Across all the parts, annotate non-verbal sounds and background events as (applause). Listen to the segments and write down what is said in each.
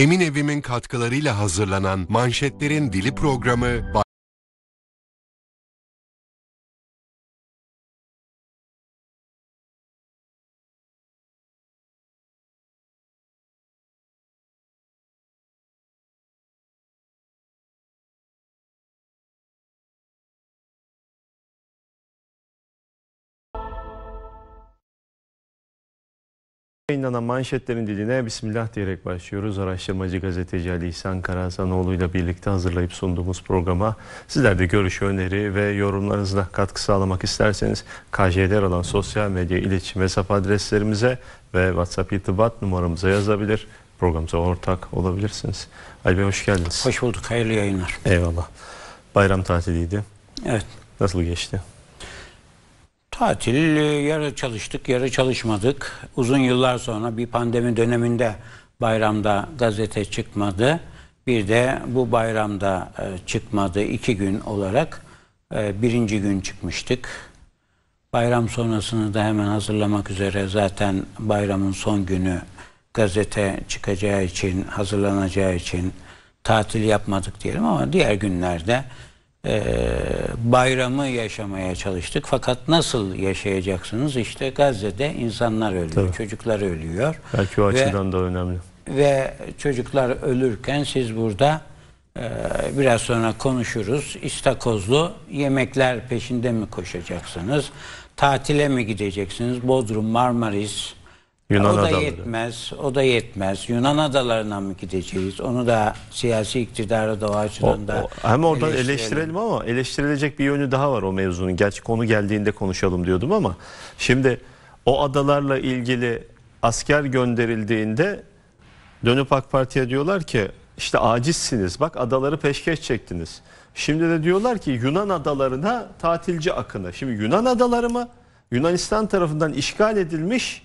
Emin Evim'in katkılarıyla hazırlanan Manşetlerin Dili programı Yayınlanan manşetlerin diline Bismillah diyerek başlıyoruz. Araştırmacı gazeteci Ali İhsan Karazanoğlu ile birlikte hazırlayıp sunduğumuz programa sizler de görüş, öneri ve yorumlarınızla katkı sağlamak isterseniz KJ'de olan sosyal medya iletişim hesap adreslerimize ve WhatsApp irtibat numaramıza yazabilir. Programımıza ortak olabilirsiniz. Ali Bey hoş geldiniz. Hoş bulduk. Hayırlı yayınlar. Eyvallah. Bayram tatiliydi. Evet. Nasıl geçti? Tatil e, yarı çalıştık, yarı çalışmadık. Uzun yıllar sonra bir pandemi döneminde bayramda gazete çıkmadı. Bir de bu bayramda e, çıkmadı iki gün olarak. E, birinci gün çıkmıştık. Bayram sonrasını da hemen hazırlamak üzere zaten bayramın son günü gazete çıkacağı için, hazırlanacağı için tatil yapmadık diyelim ama diğer günlerde e, bayramı yaşamaya çalıştık. Fakat nasıl yaşayacaksınız? İşte Gazze'de insanlar ölüyor, Tabii. çocuklar ölüyor. Belki o açıdan ve, da önemli. Ve çocuklar ölürken siz burada e, biraz sonra konuşuruz. İstakozlu yemekler peşinde mi koşacaksınız? Tatile mi gideceksiniz? Bodrum, Marmaris, Yunan o da adaları. yetmez, o da yetmez. Yunan adalarına mı gideceğiz? Onu da siyasi iktidarı doğa da. Hem oradan eleştirelim. eleştirelim ama eleştirilecek bir yönü daha var o mevzunun. Gerçi konu geldiğinde konuşalım diyordum ama şimdi o adalarla ilgili asker gönderildiğinde dönüp AK Parti'ye diyorlar ki işte acizsiniz bak adaları peşkeş çektiniz. Şimdi de diyorlar ki Yunan adalarına tatilci akını. Şimdi Yunan adaları mı? Yunanistan tarafından işgal edilmiş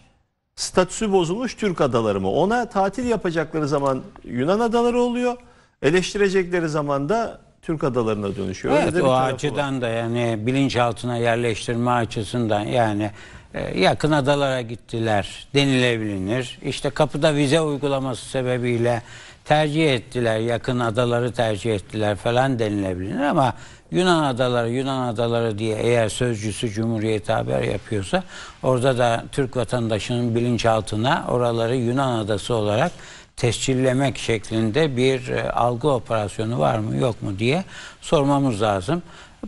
statüsü bozulmuş Türk adaları mı? Ona tatil yapacakları zaman Yunan adaları oluyor. Eleştirecekleri zaman da Türk adalarına dönüşüyor. Evet, o açıdan da yani bilinçaltına yerleştirme açısından yani e, yakın adalara gittiler denilebilir. İşte kapıda vize uygulaması sebebiyle tercih ettiler, yakın adaları tercih ettiler falan denilebilir ama Yunan adaları, Yunan adaları diye eğer sözcüsü Cumhuriyet haber yapıyorsa orada da Türk vatandaşının bilinçaltına oraları Yunan adası olarak tescillemek şeklinde bir e, algı operasyonu var mı yok mu diye sormamız lazım.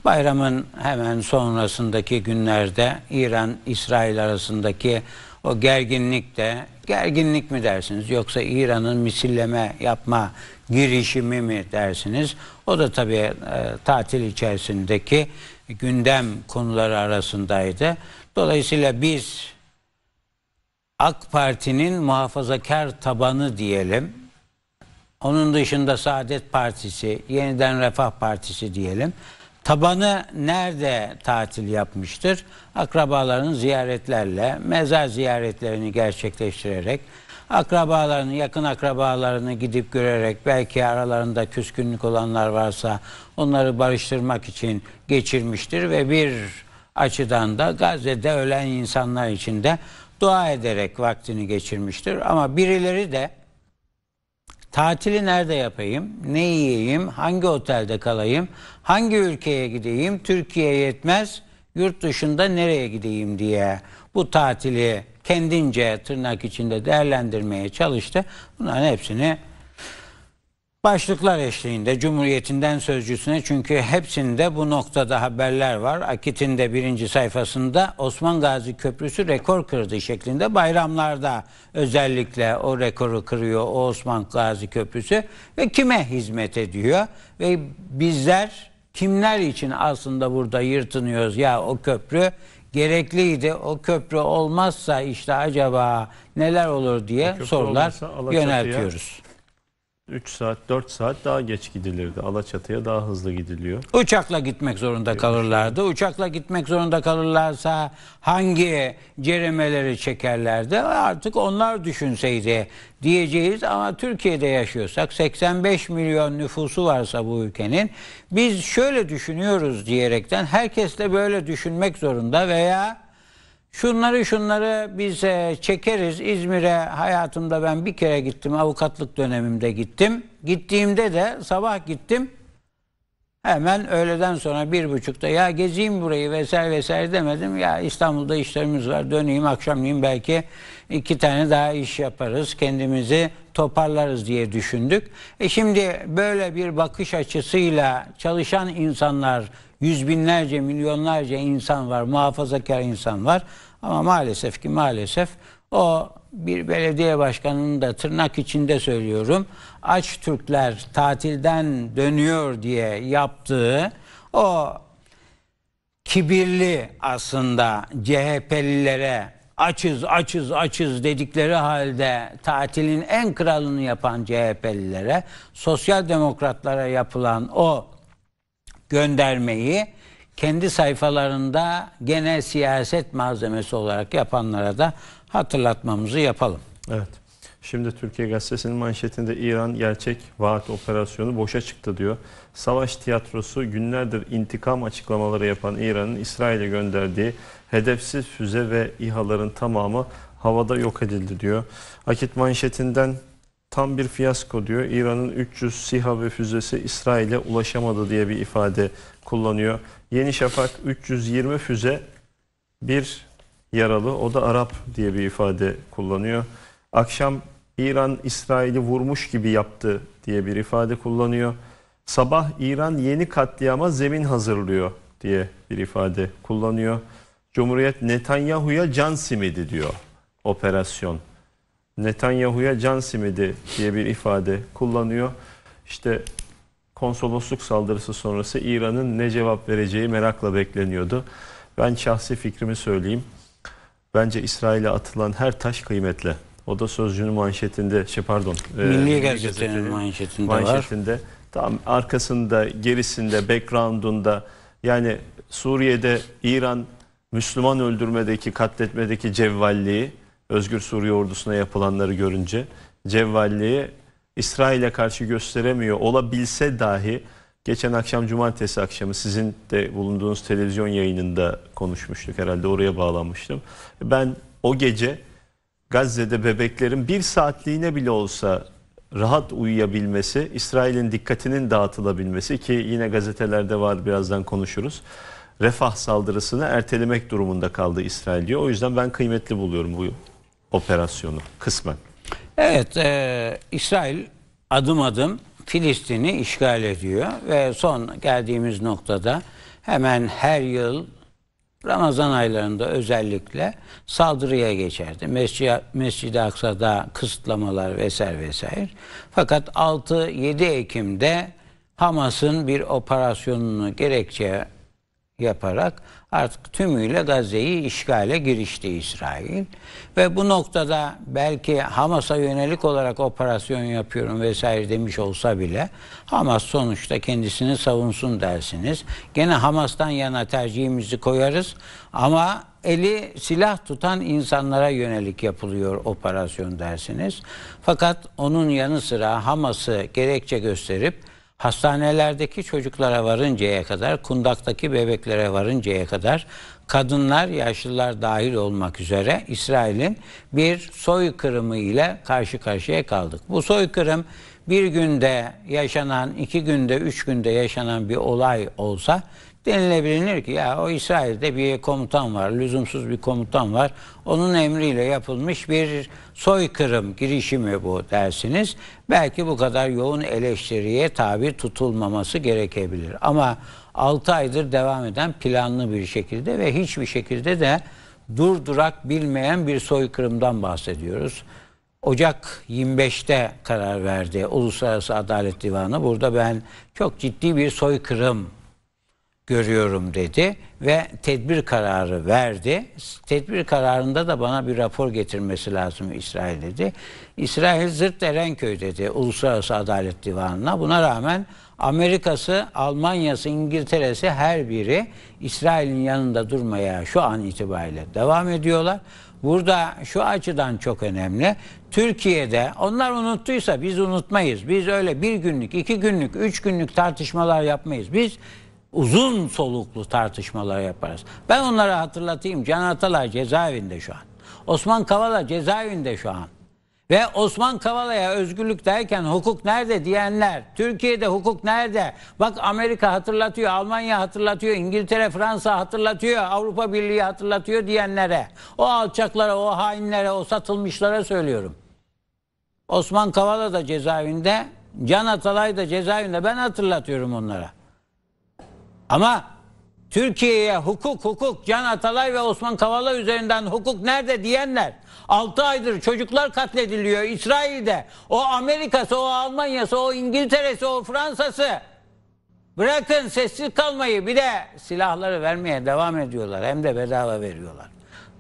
Bayramın hemen sonrasındaki günlerde İran-İsrail arasındaki o gerginlik de gerginlik mi dersiniz yoksa İran'ın misilleme yapma girişimi mi dersiniz? O da tabii e, tatil içerisindeki gündem konuları arasındaydı. Dolayısıyla biz AK Parti'nin muhafazakar tabanı diyelim. Onun dışında Saadet Partisi, Yeniden Refah Partisi diyelim. Tabanı nerede tatil yapmıştır? Akrabalarının ziyaretlerle, mezar ziyaretlerini gerçekleştirerek, akrabalarını, yakın akrabalarını gidip görerek, belki aralarında küskünlük olanlar varsa onları barıştırmak için geçirmiştir ve bir açıdan da Gazze'de ölen insanlar için de dua ederek vaktini geçirmiştir. Ama birileri de Tatili nerede yapayım? Ne yiyeyim? Hangi otelde kalayım? Hangi ülkeye gideyim? Türkiye yetmez. Yurt dışında nereye gideyim diye bu tatili kendince tırnak içinde değerlendirmeye çalıştı. Bunların hepsini Başlıklar eşliğinde Cumhuriyetinden sözcüsüne çünkü hepsinde bu noktada haberler var. Akit'in de birinci sayfasında Osman Gazi Köprüsü rekor kırdı şeklinde bayramlarda özellikle o rekoru kırıyor o Osman Gazi Köprüsü ve kime hizmet ediyor ve bizler kimler için aslında burada yırtınıyoruz ya o köprü gerekliydi. O köprü olmazsa işte acaba neler olur diye sorular yöneltiyoruz. 3 saat 4 saat daha geç gidilirdi. Alaçatı'ya daha hızlı gidiliyor. Uçakla gitmek zorunda kalırlardı. Uçakla gitmek zorunda kalırlarsa hangi ceremeleri çekerlerdi? Artık onlar düşünseydi diyeceğiz ama Türkiye'de yaşıyorsak 85 milyon nüfusu varsa bu ülkenin biz şöyle düşünüyoruz diyerekten herkesle böyle düşünmek zorunda veya Şunları şunları biz e, çekeriz. İzmir'e hayatımda ben bir kere gittim. Avukatlık dönemimde gittim. Gittiğimde de sabah gittim. Hemen öğleden sonra bir buçukta ya gezeyim burayı vesaire vesaire demedim. Ya İstanbul'da işlerimiz var döneyim akşamleyin belki iki tane daha iş yaparız. Kendimizi toparlarız diye düşündük. E şimdi böyle bir bakış açısıyla çalışan insanlar yüz binlerce milyonlarca insan var muhafazakar insan var. Ama maalesef ki maalesef o bir belediye başkanının da tırnak içinde söylüyorum aç Türkler tatilden dönüyor diye yaptığı o kibirli aslında CHP'lilere açız açız açız dedikleri halde tatilin en kralını yapan CHP'lilere sosyal demokratlara yapılan o göndermeyi kendi sayfalarında gene siyaset malzemesi olarak yapanlara da hatırlatmamızı yapalım. Evet. Şimdi Türkiye Gazetesi'nin manşetinde İran gerçek vaat operasyonu boşa çıktı diyor. Savaş tiyatrosu günlerdir intikam açıklamaları yapan İran'ın İsrail'e gönderdiği hedefsiz füze ve İHA'ların tamamı havada yok edildi diyor. Akit manşetinden tam bir fiyasko diyor. İran'ın 300 SİHA ve füzesi İsrail'e ulaşamadı diye bir ifade kullanıyor. Yeni Şafak 320 füze bir yaralı o da Arap diye bir ifade kullanıyor. Akşam İran İsrail'i vurmuş gibi yaptı diye bir ifade kullanıyor. Sabah İran yeni katliama zemin hazırlıyor diye bir ifade kullanıyor. Cumhuriyet Netanyahu'ya can simidi diyor operasyon. Netanyahu'ya can simidi diye bir ifade kullanıyor. İşte konsolosluk saldırısı sonrası İran'ın ne cevap vereceği merakla bekleniyordu. Ben şahsi fikrimi söyleyeyim. Bence İsrail'e atılan her taş kıymetli. O da Sözcü'nün manşetinde, şey pardon. E, Milli e, Gazete'nin manşetinde, manşetinde var. Tam arkasında, gerisinde, background'unda yani Suriye'de İran Müslüman öldürmedeki, katletmedeki cevvalliği, Özgür Suriye ordusuna yapılanları görünce cevvalliği İsrail'e karşı gösteremiyor olabilse dahi geçen akşam cumartesi akşamı sizin de bulunduğunuz televizyon yayınında konuşmuştuk herhalde oraya bağlanmıştım. Ben o gece Gazze'de bebeklerin bir saatliğine bile olsa rahat uyuyabilmesi, İsrail'in dikkatinin dağıtılabilmesi ki yine gazetelerde var birazdan konuşuruz. Refah saldırısını ertelemek durumunda kaldı İsrail diyor. O yüzden ben kıymetli buluyorum bu operasyonu kısmen. Evet, e, İsrail adım adım Filistin'i işgal ediyor ve son geldiğimiz noktada hemen her yıl Ramazan aylarında özellikle saldırıya geçerdi. Mescid-i Aksa'da kısıtlamalar vesaire vesaire. Fakat 6-7 Ekim'de Hamas'ın bir operasyonunu gerekçe yaparak artık tümüyle Gazze'yi işgale girişti İsrail. Ve bu noktada belki Hamas'a yönelik olarak operasyon yapıyorum vesaire demiş olsa bile Hamas sonuçta kendisini savunsun dersiniz. Gene Hamas'tan yana tercihimizi koyarız ama eli silah tutan insanlara yönelik yapılıyor operasyon dersiniz. Fakat onun yanı sıra Hamas'ı gerekçe gösterip hastanelerdeki çocuklara varıncaya kadar, kundaktaki bebeklere varıncaya kadar kadınlar, yaşlılar dahil olmak üzere İsrail'in bir soykırımı ile karşı karşıya kaldık. Bu soykırım bir günde yaşanan, iki günde, üç günde yaşanan bir olay olsa denilebilir ki ya o İsrail'de bir komutan var, lüzumsuz bir komutan var. Onun emriyle yapılmış bir soykırım girişimi bu dersiniz. Belki bu kadar yoğun eleştiriye tabi tutulmaması gerekebilir. Ama 6 aydır devam eden planlı bir şekilde ve hiçbir şekilde de durdurak bilmeyen bir soykırımdan bahsediyoruz. Ocak 25'te karar verdi Uluslararası Adalet Divanı. Burada ben çok ciddi bir soykırım görüyorum dedi ve tedbir kararı verdi. Tedbir kararında da bana bir rapor getirmesi lazım İsrail dedi. İsrail zırt Erenköy dedi Uluslararası Adalet Divanı'na. Buna rağmen Amerika'sı, Almanya'sı, İngiltere'si her biri İsrail'in yanında durmaya şu an itibariyle devam ediyorlar. Burada şu açıdan çok önemli. Türkiye'de onlar unuttuysa biz unutmayız. Biz öyle bir günlük, iki günlük, üç günlük tartışmalar yapmayız. Biz uzun soluklu tartışmalar yaparız. Ben onlara hatırlatayım. Can Atalay cezaevinde şu an. Osman Kavala cezaevinde şu an. Ve Osman Kavala'ya özgürlük derken hukuk nerede diyenler, Türkiye'de hukuk nerede? Bak Amerika hatırlatıyor, Almanya hatırlatıyor, İngiltere, Fransa hatırlatıyor, Avrupa Birliği hatırlatıyor diyenlere. O alçaklara, o hainlere, o satılmışlara söylüyorum. Osman Kavala da cezaevinde, Can Atalay da cezaevinde ben hatırlatıyorum onlara. Ama Türkiye'ye hukuk hukuk Can Atalay ve Osman Kavala üzerinden hukuk nerede diyenler 6 aydır çocuklar katlediliyor İsrail'de. O Amerika'sı, o Almanya'sı, o İngiltere'si, o Fransa'sı. Bırakın sessiz kalmayı bir de silahları vermeye devam ediyorlar. Hem de bedava veriyorlar.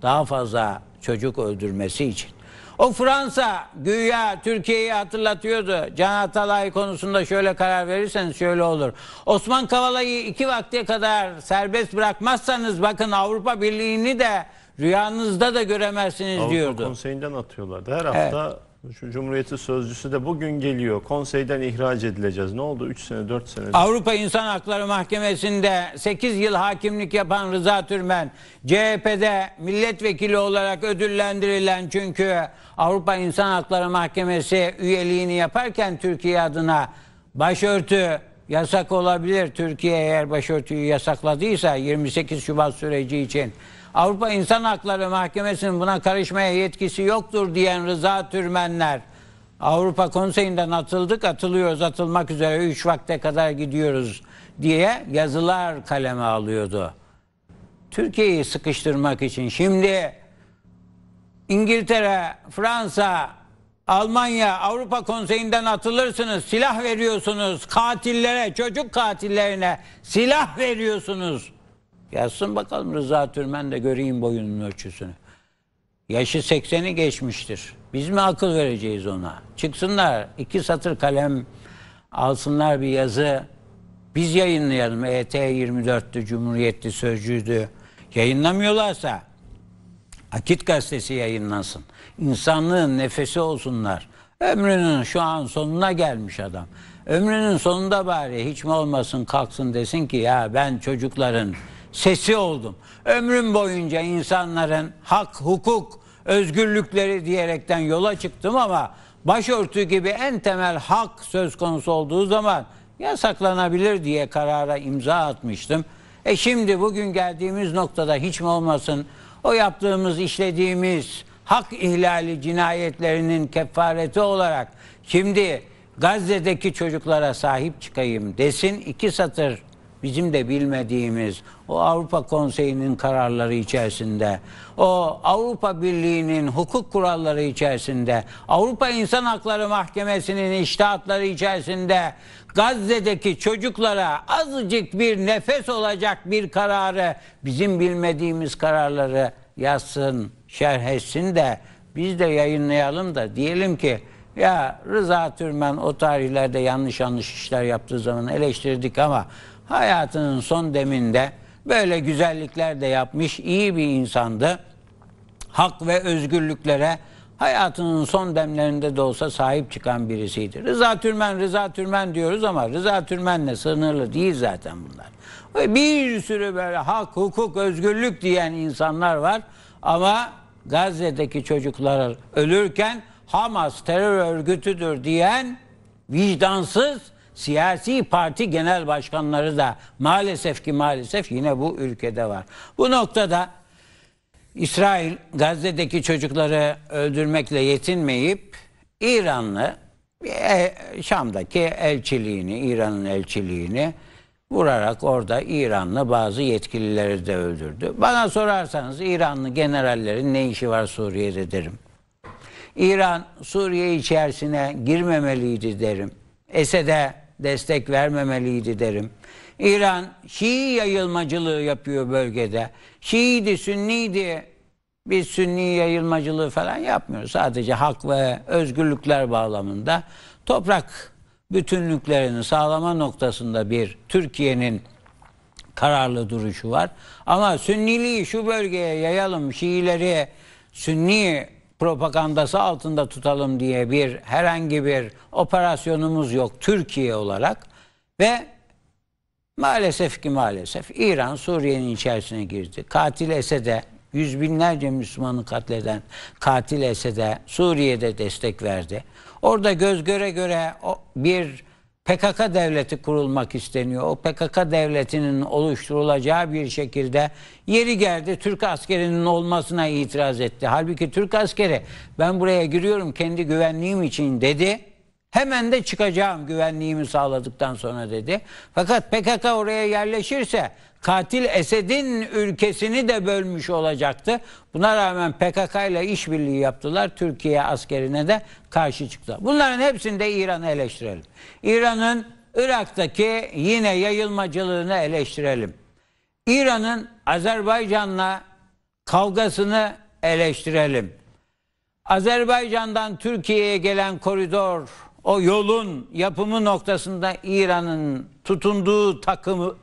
Daha fazla çocuk öldürmesi için. O Fransa güya Türkiye'yi hatırlatıyordu. Can Atalay konusunda şöyle karar verirseniz şöyle olur. Osman Kavala'yı iki vakte kadar serbest bırakmazsanız bakın Avrupa Birliği'ni de rüyanızda da göremezsiniz Avrupa diyordu. Avrupa Konseyi'nden atıyorlardı. Her hafta evet. Şu Cumhuriyeti sözcüsü de bugün geliyor. Konseyden ihraç edileceğiz. Ne oldu? 3 sene, 4 sene. Avrupa İnsan Hakları Mahkemesi'nde 8 yıl hakimlik yapan Rıza Türmen, CHP'de milletvekili olarak ödüllendirilen çünkü Avrupa İnsan Hakları Mahkemesi üyeliğini yaparken Türkiye adına başörtü yasak olabilir. Türkiye eğer başörtüyü yasakladıysa 28 Şubat süreci için Avrupa İnsan Hakları Mahkemesi'nin buna karışmaya yetkisi yoktur diyen Rıza Türmenler Avrupa Konseyi'nden atıldık, atılıyoruz, atılmak üzere 3 vakte kadar gidiyoruz diye yazılar kaleme alıyordu. Türkiye'yi sıkıştırmak için şimdi İngiltere, Fransa, Almanya, Avrupa Konseyi'nden atılırsınız, silah veriyorsunuz katillere, çocuk katillerine silah veriyorsunuz. Yazsın bakalım Rıza Türmen de göreyim boyunun ölçüsünü. Yaşı 80'i geçmiştir. Biz mi akıl vereceğiz ona? Çıksınlar iki satır kalem alsınlar bir yazı. Biz yayınlayalım. ET 24'tü, Cumhuriyetli Sözcü'ydü. Yayınlamıyorlarsa Akit gazetesi yayınlansın. İnsanlığın nefesi olsunlar. Ömrünün şu an sonuna gelmiş adam. Ömrünün sonunda bari hiç mi olmasın kalksın desin ki ya ben çocukların sesi oldum. Ömrüm boyunca insanların hak, hukuk, özgürlükleri diyerekten yola çıktım ama başörtü gibi en temel hak söz konusu olduğu zaman yasaklanabilir diye karara imza atmıştım. E şimdi bugün geldiğimiz noktada hiç mi olmasın o yaptığımız, işlediğimiz hak ihlali cinayetlerinin kefareti olarak şimdi Gazze'deki çocuklara sahip çıkayım desin iki satır bizim de bilmediğimiz o Avrupa Konseyi'nin kararları içerisinde, o Avrupa Birliği'nin hukuk kuralları içerisinde, Avrupa İnsan Hakları Mahkemesi'nin iştahatları içerisinde Gazze'deki çocuklara azıcık bir nefes olacak bir kararı, bizim bilmediğimiz kararları yazsın, şerh etsin de biz de yayınlayalım da diyelim ki ya Rıza Türmen o tarihlerde yanlış yanlış işler yaptığı zaman eleştirdik ama hayatının son deminde böyle güzellikler de yapmış iyi bir insandı. Hak ve özgürlüklere hayatının son demlerinde de olsa sahip çıkan birisiydi. Rıza Türmen, Rıza Türmen diyoruz ama Rıza Türmen'le sınırlı değil zaten bunlar. Bir sürü böyle hak, hukuk, özgürlük diyen insanlar var ama Gazze'deki çocuklar ölürken Hamas terör örgütüdür diyen vicdansız siyasi parti genel başkanları da maalesef ki maalesef yine bu ülkede var. Bu noktada İsrail Gazze'deki çocukları öldürmekle yetinmeyip İranlı e, Şam'daki elçiliğini, İran'ın elçiliğini vurarak orada İranlı bazı yetkilileri de öldürdü. Bana sorarsanız İranlı generallerin ne işi var Suriye'de derim. İran Suriye içerisine girmemeliydi derim. Esed'e destek vermemeliydi derim. İran Şii yayılmacılığı yapıyor bölgede. Şiiydi, Sünniydi. Biz Sünni yayılmacılığı falan yapmıyoruz. Sadece hak ve özgürlükler bağlamında toprak bütünlüklerini sağlama noktasında bir Türkiye'nin kararlı duruşu var. Ama Sünniliği şu bölgeye yayalım, Şiileri Sünni propagandası altında tutalım diye bir herhangi bir operasyonumuz yok Türkiye olarak ve maalesef ki maalesef İran Suriye'nin içerisine girdi. Katil Esed'e yüz binlerce Müslümanı katleden katil Esed'e Suriye'de destek verdi. Orada göz göre göre bir PKK devleti kurulmak isteniyor. O PKK devletinin oluşturulacağı bir şekilde yeri geldi Türk askerinin olmasına itiraz etti. Halbuki Türk askeri ben buraya giriyorum kendi güvenliğim için dedi. Hemen de çıkacağım güvenliğimi sağladıktan sonra dedi. Fakat PKK oraya yerleşirse katil Esed'in ülkesini de bölmüş olacaktı. Buna rağmen PKK ile işbirliği yaptılar. Türkiye askerine de karşı çıktı. Bunların hepsini de İran'ı eleştirelim. İran'ın Irak'taki yine yayılmacılığını eleştirelim. İran'ın Azerbaycan'la kavgasını eleştirelim. Azerbaycan'dan Türkiye'ye gelen koridor o yolun yapımı noktasında İran'ın tutunduğu takımı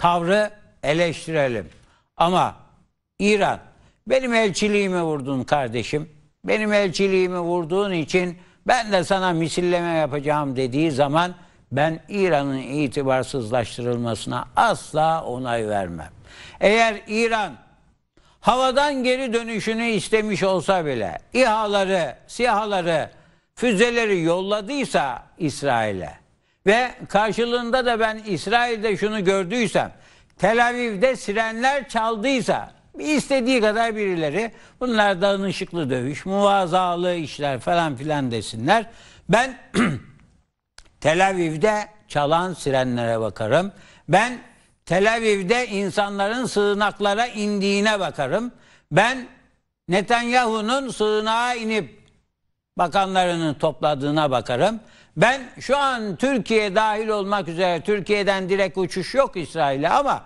tavrı eleştirelim. Ama İran benim elçiliğimi vurdun kardeşim. Benim elçiliğimi vurduğun için ben de sana misilleme yapacağım dediği zaman ben İran'ın itibarsızlaştırılmasına asla onay vermem. Eğer İran havadan geri dönüşünü istemiş olsa bile İHA'ları, SİHA'ları, füzeleri yolladıysa İsrail'e ve karşılığında da ben İsrail'de şunu gördüysem, Tel Aviv'de sirenler çaldıysa, istediği kadar birileri bunlar danışıklı dövüş, muvazalı işler falan filan desinler. Ben (clears throat) Tel Aviv'de çalan sirenlere bakarım. Ben Tel Aviv'de insanların sığınaklara indiğine bakarım. Ben Netanyahu'nun sığınağa inip bakanlarının topladığına bakarım. Ben şu an Türkiye dahil olmak üzere Türkiye'den direkt uçuş yok İsrail'e ama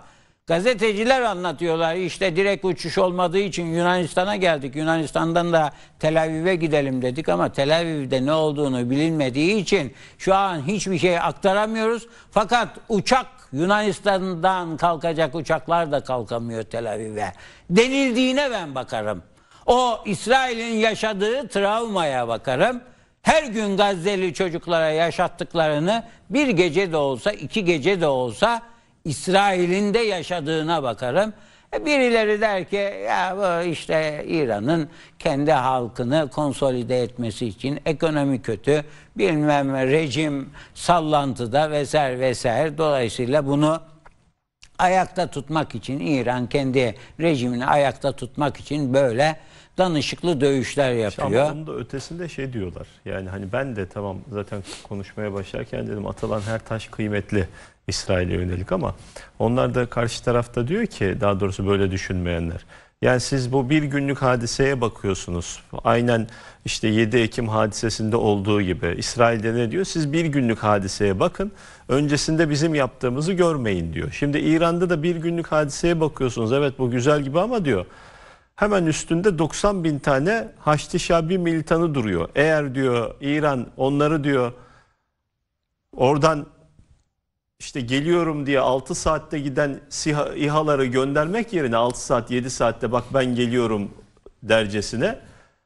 gazeteciler anlatıyorlar işte direkt uçuş olmadığı için Yunanistan'a geldik. Yunanistan'dan da Tel Aviv'e gidelim dedik ama Tel Aviv'de ne olduğunu bilinmediği için şu an hiçbir şey aktaramıyoruz. Fakat uçak Yunanistan'dan kalkacak uçaklar da kalkamıyor Tel Aviv'e. Denildiğine ben bakarım. O İsrail'in yaşadığı travmaya bakarım her gün Gazze'li çocuklara yaşattıklarını bir gece de olsa, iki gece de olsa İsrail'in de yaşadığına bakarım. E, birileri der ki ya işte İran'ın kendi halkını konsolide etmesi için ekonomi kötü, bilmem rejim sallantıda vesaire vesaire. Dolayısıyla bunu ayakta tutmak için İran kendi rejimini ayakta tutmak için böyle danışıklı dövüşler yapıyor. Ama da ötesinde şey diyorlar. Yani hani ben de tamam zaten konuşmaya başlarken dedim atılan her taş kıymetli İsrail'e yönelik ama onlar da karşı tarafta diyor ki daha doğrusu böyle düşünmeyenler. Yani siz bu bir günlük hadiseye bakıyorsunuz. Aynen işte 7 Ekim hadisesinde olduğu gibi. İsrail'de ne diyor? Siz bir günlük hadiseye bakın. Öncesinde bizim yaptığımızı görmeyin diyor. Şimdi İran'da da bir günlük hadiseye bakıyorsunuz. Evet bu güzel gibi ama diyor Hemen üstünde 90 bin tane Haçlı Şabi militanı duruyor. Eğer diyor İran onları diyor oradan işte geliyorum diye 6 saatte giden İHA'ları göndermek yerine 6 saat 7 saatte bak ben geliyorum dercesine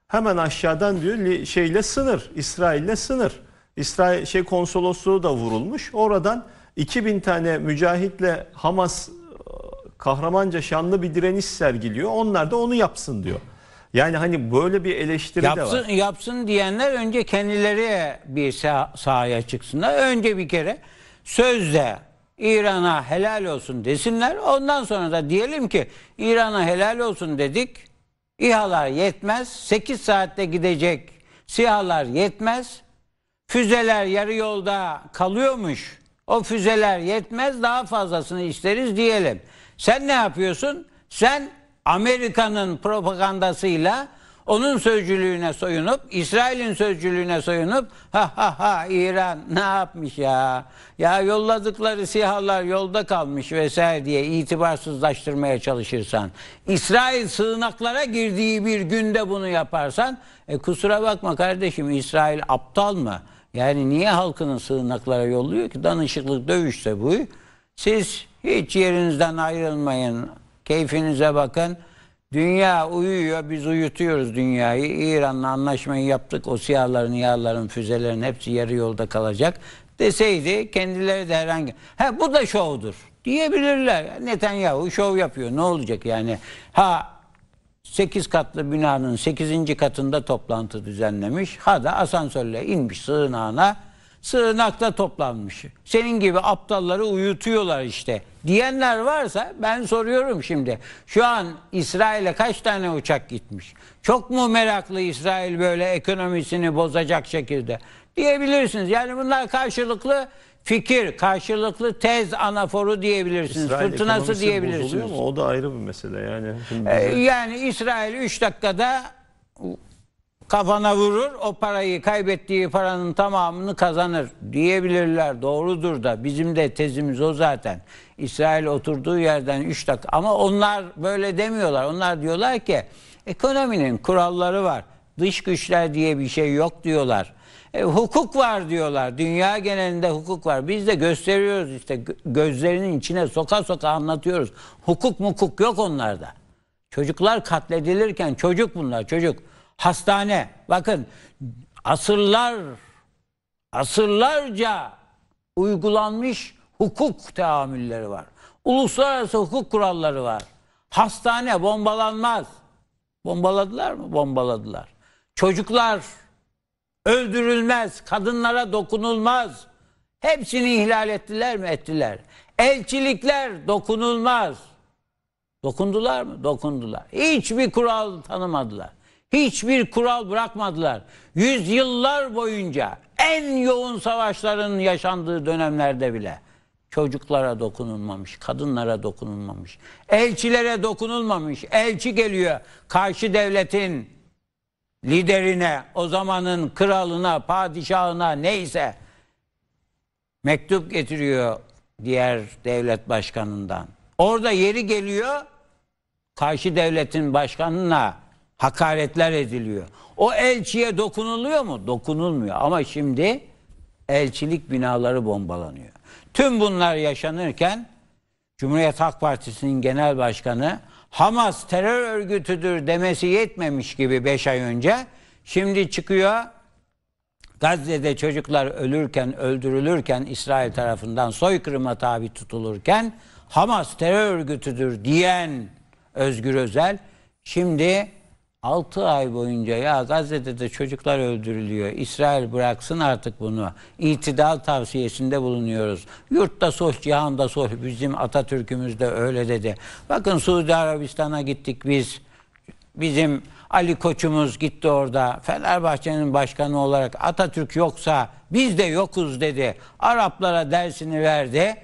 hemen aşağıdan diyor şeyle sınır İsrail'le sınır. İsrail şey konsolosluğu da vurulmuş. Oradan 2000 tane mücahitle Hamas kahramanca şanlı bir direniş sergiliyor. Onlar da onu yapsın diyor. Yani hani böyle bir eleştiri yapsın, de var. Yapsın diyenler önce kendileri bir sah sahaya çıksınlar. Önce bir kere sözle İran'a helal olsun desinler. Ondan sonra da diyelim ki İran'a helal olsun dedik. İHA'lar yetmez. 8 saatte gidecek SİHA'lar yetmez. Füzeler yarı yolda kalıyormuş. O füzeler yetmez daha fazlasını isteriz diyelim. Sen ne yapıyorsun? Sen Amerika'nın propagandasıyla onun sözcülüğüne soyunup, İsrail'in sözcülüğüne soyunup ha ha ha İran ne yapmış ya? Ya yolladıkları sihalar yolda kalmış vesaire diye itibarsızlaştırmaya çalışırsan, İsrail sığınaklara girdiği bir günde bunu yaparsan, e kusura bakma kardeşim İsrail aptal mı? Yani niye halkını sığınaklara yolluyor ki? Danışıklık dövüşse bu. Siz hiç yerinizden ayrılmayın. Keyfinize bakın. Dünya uyuyor, biz uyutuyoruz dünyayı. İran'la anlaşmayı yaptık. O siyahların, yağların, füzelerin hepsi yarı yolda kalacak deseydi kendileri de herhangi... Ha bu da şovdur diyebilirler. Netanyahu şov yapıyor. Ne olacak yani? Ha 8 katlı binanın 8. katında toplantı düzenlemiş. Ha da asansörle inmiş sığınağına sığınakta toplanmış. Senin gibi aptalları uyutuyorlar işte diyenler varsa ben soruyorum şimdi. Şu an İsrail'e kaç tane uçak gitmiş? Çok mu meraklı İsrail böyle ekonomisini bozacak şekilde? Diyebilirsiniz. Yani bunlar karşılıklı fikir, karşılıklı tez anaforu diyebilirsiniz. İsrail fırtınası diyebilirsiniz. Mu? O da ayrı bir mesele yani. Bize... yani İsrail 3 dakikada kafana vurur o parayı kaybettiği paranın tamamını kazanır diyebilirler. Doğrudur da bizim de tezimiz o zaten. İsrail oturduğu yerden 3 dakika ama onlar böyle demiyorlar. Onlar diyorlar ki ekonominin kuralları var. Dış güçler diye bir şey yok diyorlar. E, hukuk var diyorlar. Dünya genelinde hukuk var. Biz de gösteriyoruz işte gözlerinin içine soka soka anlatıyoruz. Hukuk mukuk yok onlarda. Çocuklar katledilirken çocuk bunlar çocuk hastane. Bakın asırlar asırlarca uygulanmış hukuk teamülleri var. Uluslararası hukuk kuralları var. Hastane bombalanmaz. Bombaladılar mı? Bombaladılar. Çocuklar öldürülmez, kadınlara dokunulmaz. Hepsini ihlal ettiler mi? Ettiler. Elçilikler dokunulmaz. Dokundular mı? Dokundular. Hiçbir kural tanımadılar. Hiçbir kural bırakmadılar. Yüzyıllar boyunca en yoğun savaşların yaşandığı dönemlerde bile çocuklara dokunulmamış, kadınlara dokunulmamış, elçilere dokunulmamış. Elçi geliyor karşı devletin liderine, o zamanın kralına, padişahına neyse mektup getiriyor diğer devlet başkanından. Orada yeri geliyor karşı devletin başkanına hakaretler ediliyor. O elçiye dokunuluyor mu? Dokunulmuyor. Ama şimdi elçilik binaları bombalanıyor. Tüm bunlar yaşanırken Cumhuriyet Halk Partisi'nin genel başkanı Hamas terör örgütüdür demesi yetmemiş gibi 5 ay önce şimdi çıkıyor Gazze'de çocuklar ölürken, öldürülürken İsrail tarafından soykırıma tabi tutulurken Hamas terör örgütüdür diyen Özgür Özel şimdi 6 ay boyunca ya Gazze'de de çocuklar öldürülüyor. İsrail bıraksın artık bunu. İtidal tavsiyesinde bulunuyoruz. Yurtta sulh, cihanda sulh. Bizim Atatürk'ümüz de öyle dedi. Bakın Suudi Arabistan'a gittik biz. Bizim Ali Koç'umuz gitti orada. Fenerbahçe'nin başkanı olarak Atatürk yoksa biz de yokuz dedi. Araplara dersini verdi.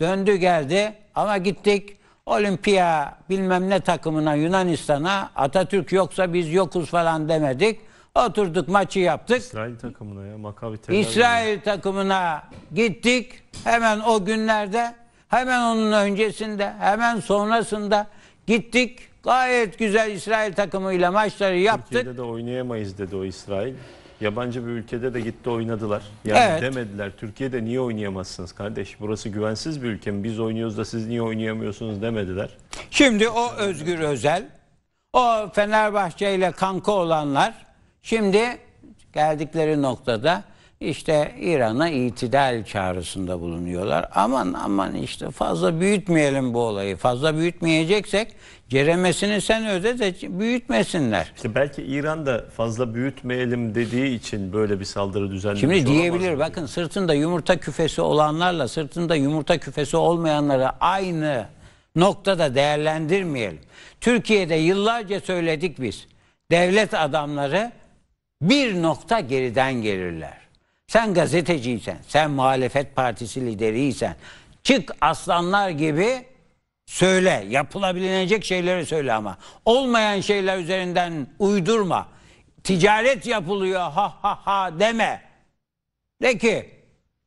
Döndü geldi ama gittik Olimpiya bilmem ne takımına Yunanistan'a Atatürk yoksa biz yokuz falan demedik. Oturduk maçı yaptık. İsrail takımına ya Makabi Tel İsrail takımına gittik. Hemen o günlerde hemen onun öncesinde hemen sonrasında gittik. Gayet güzel İsrail takımıyla maçları yaptık. Türkiye'de de oynayamayız dedi o İsrail. Yabancı bir ülkede de gitti oynadılar. Yani evet. demediler Türkiye'de niye oynayamazsınız kardeş? Burası güvensiz bir ülke mi? Biz oynuyoruz da siz niye oynayamıyorsunuz demediler. Şimdi o Özgür Özel, o Fenerbahçe ile kanka olanlar şimdi geldikleri noktada işte İran'a itidal çağrısında bulunuyorlar. Aman aman işte fazla büyütmeyelim bu olayı. Fazla büyütmeyeceksek ceremesini sen öde de büyütmesinler. İşte belki İran da fazla büyütmeyelim dediği için böyle bir saldırı düzenlemiş Şimdi diyebilir bakın sırtında yumurta küfesi olanlarla sırtında yumurta küfesi olmayanları aynı noktada değerlendirmeyelim. Türkiye'de yıllarca söyledik biz. Devlet adamları bir nokta geriden gelirler. Sen gazeteciysen, sen muhalefet partisi lideriysen çık aslanlar gibi söyle. Yapılabilecek şeyleri söyle ama. Olmayan şeyler üzerinden uydurma. Ticaret yapılıyor ha ha ha deme. De ki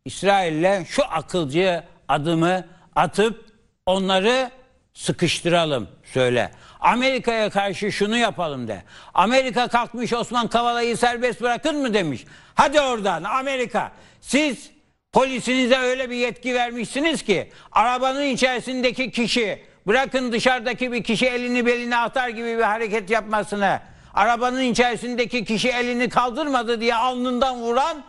İsrail'le şu akılcı adımı atıp onları sıkıştıralım söyle. Amerika'ya karşı şunu yapalım de. Amerika kalkmış Osman Kavala'yı serbest bırakın mı demiş. Hadi oradan Amerika. Siz polisinize öyle bir yetki vermişsiniz ki arabanın içerisindeki kişi bırakın dışarıdaki bir kişi elini beline atar gibi bir hareket yapmasını arabanın içerisindeki kişi elini kaldırmadı diye alnından vuran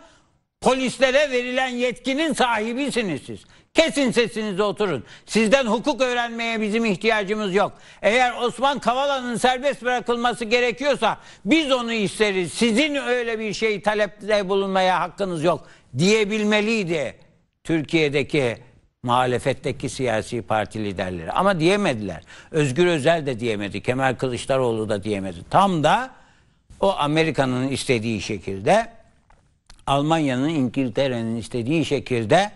polislere verilen yetkinin sahibisiniz siz. Kesin sesinizi oturun. Sizden hukuk öğrenmeye bizim ihtiyacımız yok. Eğer Osman Kavala'nın serbest bırakılması gerekiyorsa biz onu isteriz. Sizin öyle bir şey talepte bulunmaya hakkınız yok diyebilmeliydi Türkiye'deki muhalefetteki siyasi parti liderleri. Ama diyemediler. Özgür Özel de diyemedi. Kemal Kılıçdaroğlu da diyemedi. Tam da o Amerika'nın istediği şekilde Almanya'nın, İngiltere'nin istediği şekilde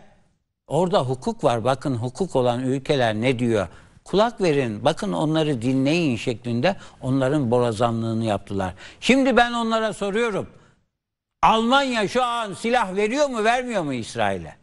Orada hukuk var. Bakın hukuk olan ülkeler ne diyor? Kulak verin, bakın onları dinleyin şeklinde onların borazanlığını yaptılar. Şimdi ben onlara soruyorum. Almanya şu an silah veriyor mu, vermiyor mu İsrail'e?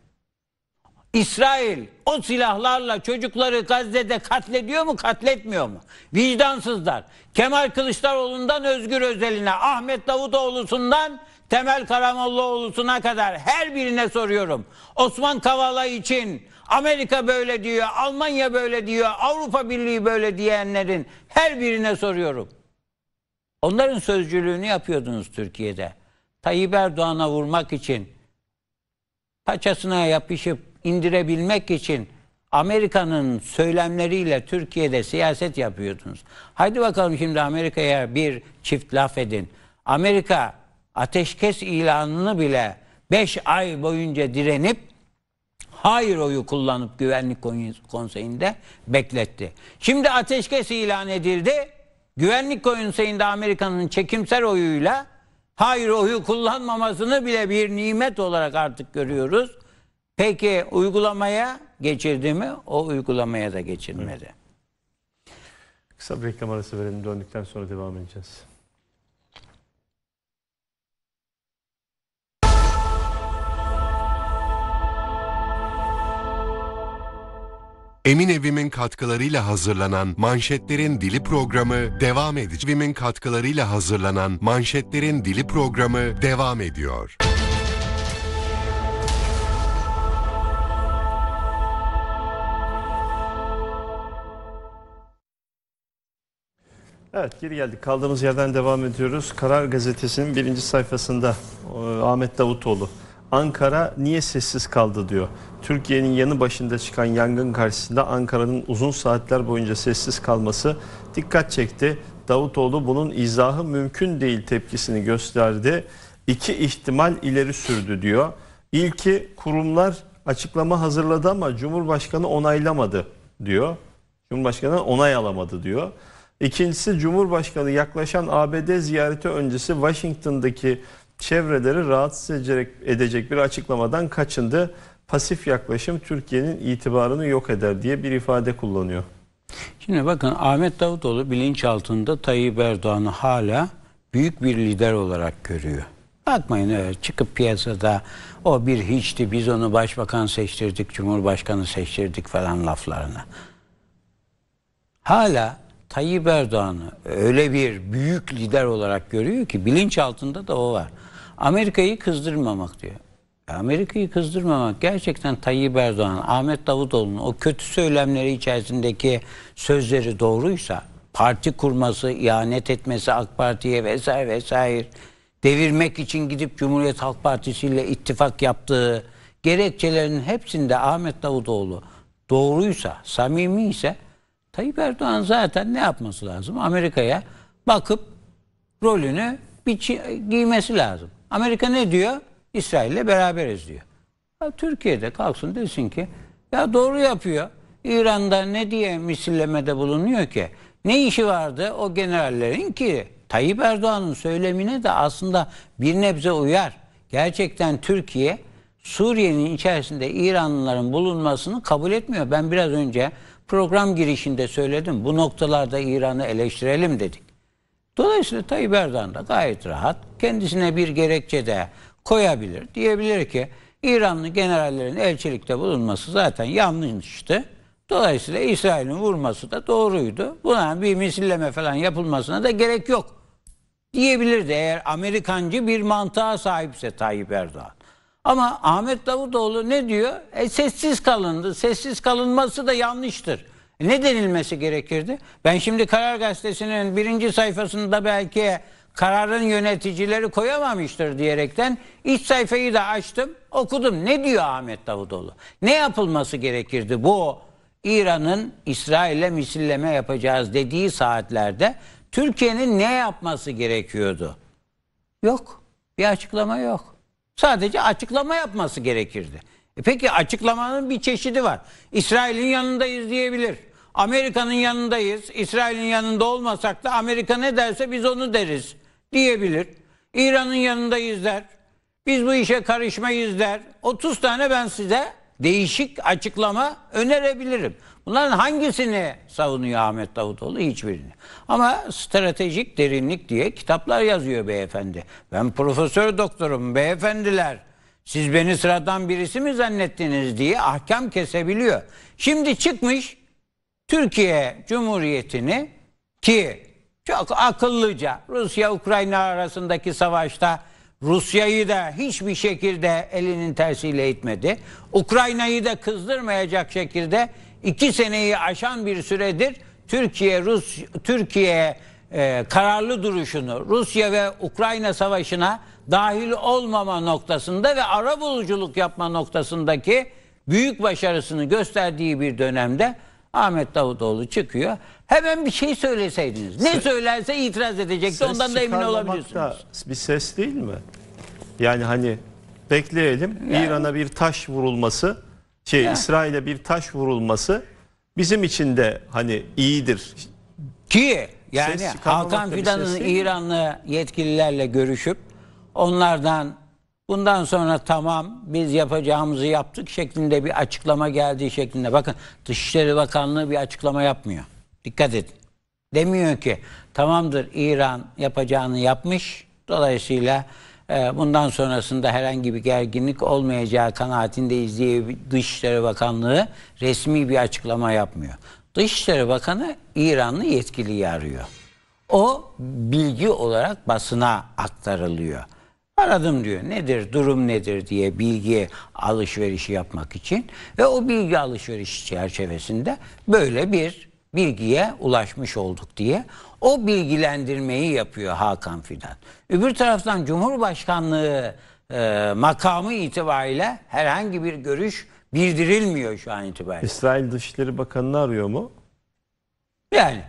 İsrail o silahlarla çocukları Gazze'de katlediyor mu katletmiyor mu? Vicdansızlar. Kemal Kılıçdaroğlu'ndan Özgür Özel'ine, Ahmet Davutoğlu'sundan Temel Karamollaoğlu'suna kadar her birine soruyorum. Osman Kavala için Amerika böyle diyor, Almanya böyle diyor, Avrupa Birliği böyle diyenlerin her birine soruyorum. Onların sözcülüğünü yapıyordunuz Türkiye'de. Tayyip Erdoğan'a vurmak için, paçasına yapışıp indirebilmek için Amerika'nın söylemleriyle Türkiye'de siyaset yapıyordunuz. Haydi bakalım şimdi Amerika'ya bir çift laf edin. Amerika ateşkes ilanını bile 5 ay boyunca direnip hayır oyu kullanıp güvenlik konseyinde bekletti. Şimdi ateşkes ilan edildi. Güvenlik konseyinde Amerika'nın çekimsel oyuyla hayır oyu kullanmamasını bile bir nimet olarak artık görüyoruz. Peki uygulamaya geçirdi mi? O uygulamaya da geçirmedi. Hı. Kısa bir reklam arası verelim. Döndükten sonra devam edeceğiz. Emin Evim'in katkılarıyla hazırlanan Manşetlerin Dili programı devam ediyor. Evim'in katkılarıyla hazırlanan Manşetlerin Dili programı devam ediyor. Evet geri geldik. Kaldığımız yerden devam ediyoruz. Karar Gazetesi'nin birinci sayfasında e, Ahmet Davutoğlu Ankara niye sessiz kaldı diyor. Türkiye'nin yanı başında çıkan yangın karşısında Ankara'nın uzun saatler boyunca sessiz kalması dikkat çekti. Davutoğlu bunun izahı mümkün değil tepkisini gösterdi. İki ihtimal ileri sürdü diyor. İlki kurumlar açıklama hazırladı ama Cumhurbaşkanı onaylamadı diyor. Cumhurbaşkanı onay alamadı diyor. İkincisi Cumhurbaşkanı yaklaşan ABD ziyareti öncesi Washington'daki çevreleri rahatsız edecek, edecek bir açıklamadan kaçındı. Pasif yaklaşım Türkiye'nin itibarını yok eder diye bir ifade kullanıyor. Şimdi bakın Ahmet Davutoğlu bilinçaltında Tayyip Erdoğan'ı hala büyük bir lider olarak görüyor. Bakmayın öyle çıkıp piyasada o bir hiçti biz onu başbakan seçtirdik, cumhurbaşkanı seçtirdik falan laflarına. Hala Tayyip Erdoğan'ı öyle bir büyük lider olarak görüyor ki bilinç altında da o var. Amerika'yı kızdırmamak diyor. E, Amerika'yı kızdırmamak gerçekten Tayyip Erdoğan, Ahmet Davutoğlu'nun o kötü söylemleri içerisindeki sözleri doğruysa parti kurması, ihanet etmesi AK Parti'ye vesaire vesaire devirmek için gidip Cumhuriyet Halk Partisi ile ittifak yaptığı gerekçelerin hepsinde Ahmet Davutoğlu doğruysa, samimi ise Tayyip Erdoğan zaten ne yapması lazım? Amerika'ya bakıp rolünü bir giymesi lazım. Amerika ne diyor? İsrail'le beraberiz diyor. Ya Türkiye'de kalksın desin ki ya doğru yapıyor. İran'da ne diye misillemede bulunuyor ki? Ne işi vardı o generallerin ki? Tayyip Erdoğan'ın söylemine de aslında bir nebze uyar. Gerçekten Türkiye Suriye'nin içerisinde İranlıların bulunmasını kabul etmiyor. Ben biraz önce program girişinde söyledim. Bu noktalarda İran'ı eleştirelim dedik. Dolayısıyla Tayyip Erdoğan da gayet rahat kendisine bir gerekçe de koyabilir. Diyebilir ki İranlı generallerin elçilikte bulunması zaten yanlıştı. Dolayısıyla İsrail'in vurması da doğruydu. Buna bir misilleme falan yapılmasına da gerek yok diyebilirdi eğer Amerikancı bir mantığa sahipse Tayyip Erdoğan. Ama Ahmet Davutoğlu ne diyor? E, sessiz kalındı. Sessiz kalınması da yanlıştır. E, ne denilmesi gerekirdi? Ben şimdi Karar Gazetesi'nin birinci sayfasında belki kararın yöneticileri koyamamıştır diyerekten iç sayfayı da açtım okudum. Ne diyor Ahmet Davutoğlu? Ne yapılması gerekirdi bu İran'ın İsrail'e misilleme yapacağız dediği saatlerde Türkiye'nin ne yapması gerekiyordu? Yok. Bir açıklama yok. Sadece açıklama yapması gerekirdi. E peki açıklamanın bir çeşidi var. İsrail'in yanındayız diyebilir. Amerika'nın yanındayız. İsrail'in yanında olmasak da Amerika ne derse biz onu deriz diyebilir. İran'ın yanındayız der. Biz bu işe karışmayız der. 30 tane ben size değişik açıklama önerebilirim. Bunların hangisini savunuyor Ahmet Davutoğlu? Hiçbirini. Ama stratejik derinlik diye kitaplar yazıyor beyefendi. Ben profesör doktorum beyefendiler. Siz beni sıradan birisi mi zannettiniz diye ahkam kesebiliyor. Şimdi çıkmış Türkiye Cumhuriyeti'ni ki çok akıllıca Rusya-Ukrayna arasındaki savaşta Rusya'yı da hiçbir şekilde elinin tersiyle itmedi. Ukrayna'yı da kızdırmayacak şekilde iki seneyi aşan bir süredir Türkiye Rus Türkiye e, kararlı duruşunu Rusya ve Ukrayna savaşına dahil olmama noktasında ve ara buluculuk yapma noktasındaki büyük başarısını gösterdiği bir dönemde Ahmet Davutoğlu çıkıyor. Hemen bir şey söyleseydiniz. Ne söylerse itiraz edecekti. Ses Ondan da emin olabilirsiniz. Da bir ses değil mi? Yani hani bekleyelim yani, İran'a bir taş vurulması şey evet. İsrail'e bir taş vurulması bizim için de hani iyidir. Ki yani Hakan Fidan'ın İranlı yetkililerle görüşüp onlardan bundan sonra tamam biz yapacağımızı yaptık şeklinde bir açıklama geldiği şeklinde. Bakın Dışişleri Bakanlığı bir açıklama yapmıyor. Dikkat edin. Demiyor ki tamamdır İran yapacağını yapmış. Dolayısıyla ee, bundan sonrasında herhangi bir gerginlik olmayacağı kanaatinde diye Dışişleri Bakanlığı resmi bir açıklama yapmıyor. Dışişleri Bakanı İranlı yetkili arıyor. O bilgi olarak basına aktarılıyor. Aradım diyor nedir durum nedir diye bilgi alışverişi yapmak için ve o bilgi alışverişi çerçevesinde böyle bir bilgiye ulaşmış olduk diye. O bilgilendirmeyi yapıyor Hakan Fidan. Öbür taraftan Cumhurbaşkanlığı e, makamı itibariyle herhangi bir görüş bildirilmiyor şu an itibariyle. İsrail Dışişleri Bakanı'nı arıyor mu? Yani,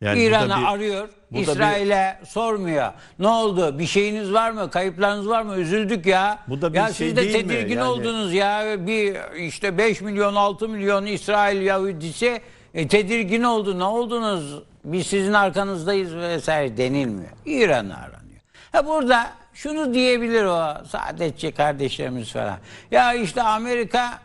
yani İran'ı arıyor, İsrail'e bir... sormuyor. Ne oldu? Bir şeyiniz var mı? Kayıplarınız var mı? Üzüldük ya. Bu da bir ya şey siz de tedirgin mi? yani... oldunuz ya. Bir işte 5 milyon 6 milyon İsrail Yahudisi e, tedirgin oldu, ne oldunuz? Biz sizin arkanızdayız vesaire denilmiyor. İran'ı aranıyor. Ha burada şunu diyebilir o saadetçi kardeşlerimiz falan. Ya işte Amerika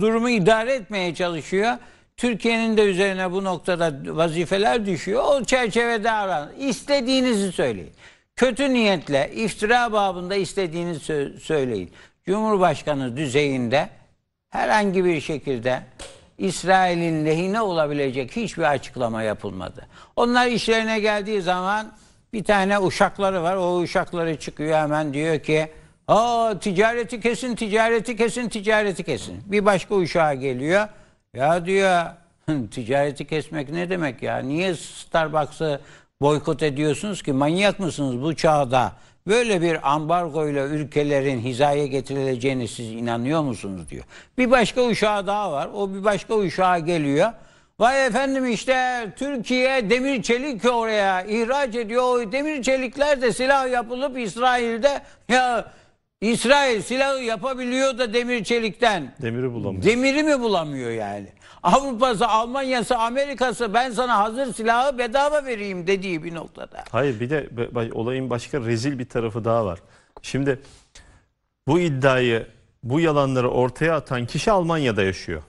durumu idare etmeye çalışıyor. Türkiye'nin de üzerine bu noktada vazifeler düşüyor. O çerçevede aran. İstediğinizi söyleyin. Kötü niyetle iftira babında istediğinizi söyleyin. Cumhurbaşkanı düzeyinde herhangi bir şekilde İsrail'in lehine olabilecek hiçbir açıklama yapılmadı. Onlar işlerine geldiği zaman bir tane uşakları var. O uşakları çıkıyor hemen diyor ki Aa, ticareti kesin, ticareti kesin, ticareti kesin. Bir başka uşağı geliyor. Ya diyor ticareti kesmek ne demek ya? Niye Starbucks'ı boykot ediyorsunuz ki? Manyak mısınız bu çağda? Böyle bir ambargoyla ülkelerin hizaya getirileceğini siz inanıyor musunuz diyor. Bir başka uşağı daha var. O bir başka uşağa geliyor. Vay efendim işte Türkiye demir çelik oraya ihraç ediyor. O demir çelikler de silah yapılıp İsrail'de ya İsrail silahı yapabiliyor da demir çelikten. Demiri bulamıyor. Demiri mi bulamıyor yani? Avrupa'sı, Almanya'sı, Amerika'sı ben sana hazır silahı bedava vereyim dediği bir noktada. Hayır bir de olayın başka rezil bir tarafı daha var. Şimdi bu iddiayı, bu yalanları ortaya atan kişi Almanya'da yaşıyor.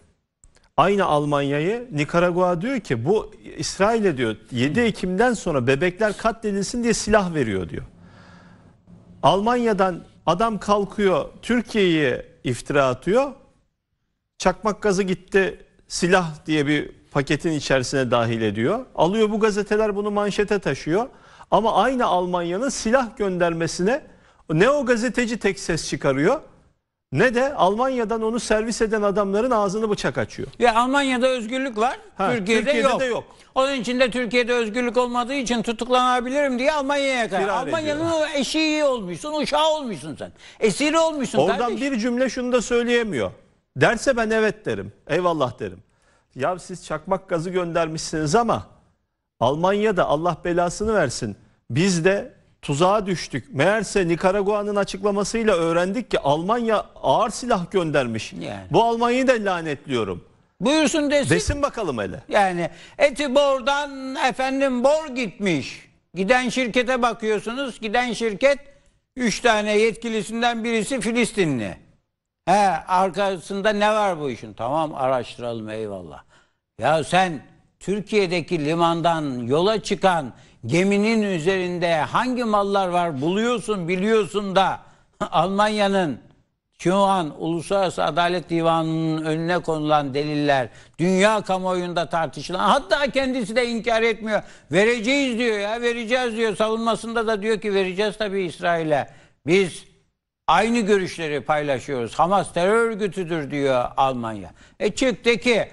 Aynı Almanya'yı Nikaragua diyor ki bu İsrail'e diyor 7 Ekim'den sonra bebekler katledilsin diye silah veriyor diyor. Almanya'dan adam kalkıyor Türkiye'ye iftira atıyor. Çakmak gazı gitti silah diye bir paketin içerisine dahil ediyor. Alıyor bu gazeteler bunu manşete taşıyor. Ama aynı Almanya'nın silah göndermesine ne o gazeteci tek ses çıkarıyor ne de Almanya'dan onu servis eden adamların ağzını bıçak açıyor. Ya Almanya'da özgürlük var, ha, Türkiye'de, Türkiye'de yok. de yok. Onun için de Türkiye'de özgürlük olmadığı için tutuklanabilirim diye Almanya'ya kadar. Almanya'nın eşiği olmuşsun, uşağı olmuşsun sen. Esiri olmuşsun Oradan kardeş. bir cümle şunu da söyleyemiyor. Derse ben evet derim. Eyvallah derim. Ya siz çakmak gazı göndermişsiniz ama Almanya'da Allah belasını versin. Biz de tuzağa düştük. Meğerse Nikaragua'nın açıklamasıyla öğrendik ki Almanya ağır silah göndermiş. Yani. Bu Almanya'yı da lanetliyorum. Buyursun desin. Desin bakalım hele. Yani eti bordan efendim bor gitmiş. Giden şirkete bakıyorsunuz. Giden şirket 3 tane yetkilisinden birisi Filistinli. He arkasında ne var bu işin? Tamam araştıralım eyvallah. Ya sen Türkiye'deki limandan yola çıkan geminin üzerinde hangi mallar var buluyorsun biliyorsun da (laughs) Almanya'nın şu an Uluslararası Adalet Divanı'nın önüne konulan deliller dünya kamuoyunda tartışılan hatta kendisi de inkar etmiyor. Vereceğiz diyor ya vereceğiz diyor savunmasında da diyor ki vereceğiz tabii İsrail'e. Biz Aynı görüşleri paylaşıyoruz. Hamas terör örgütüdür diyor Almanya. E çıktı ki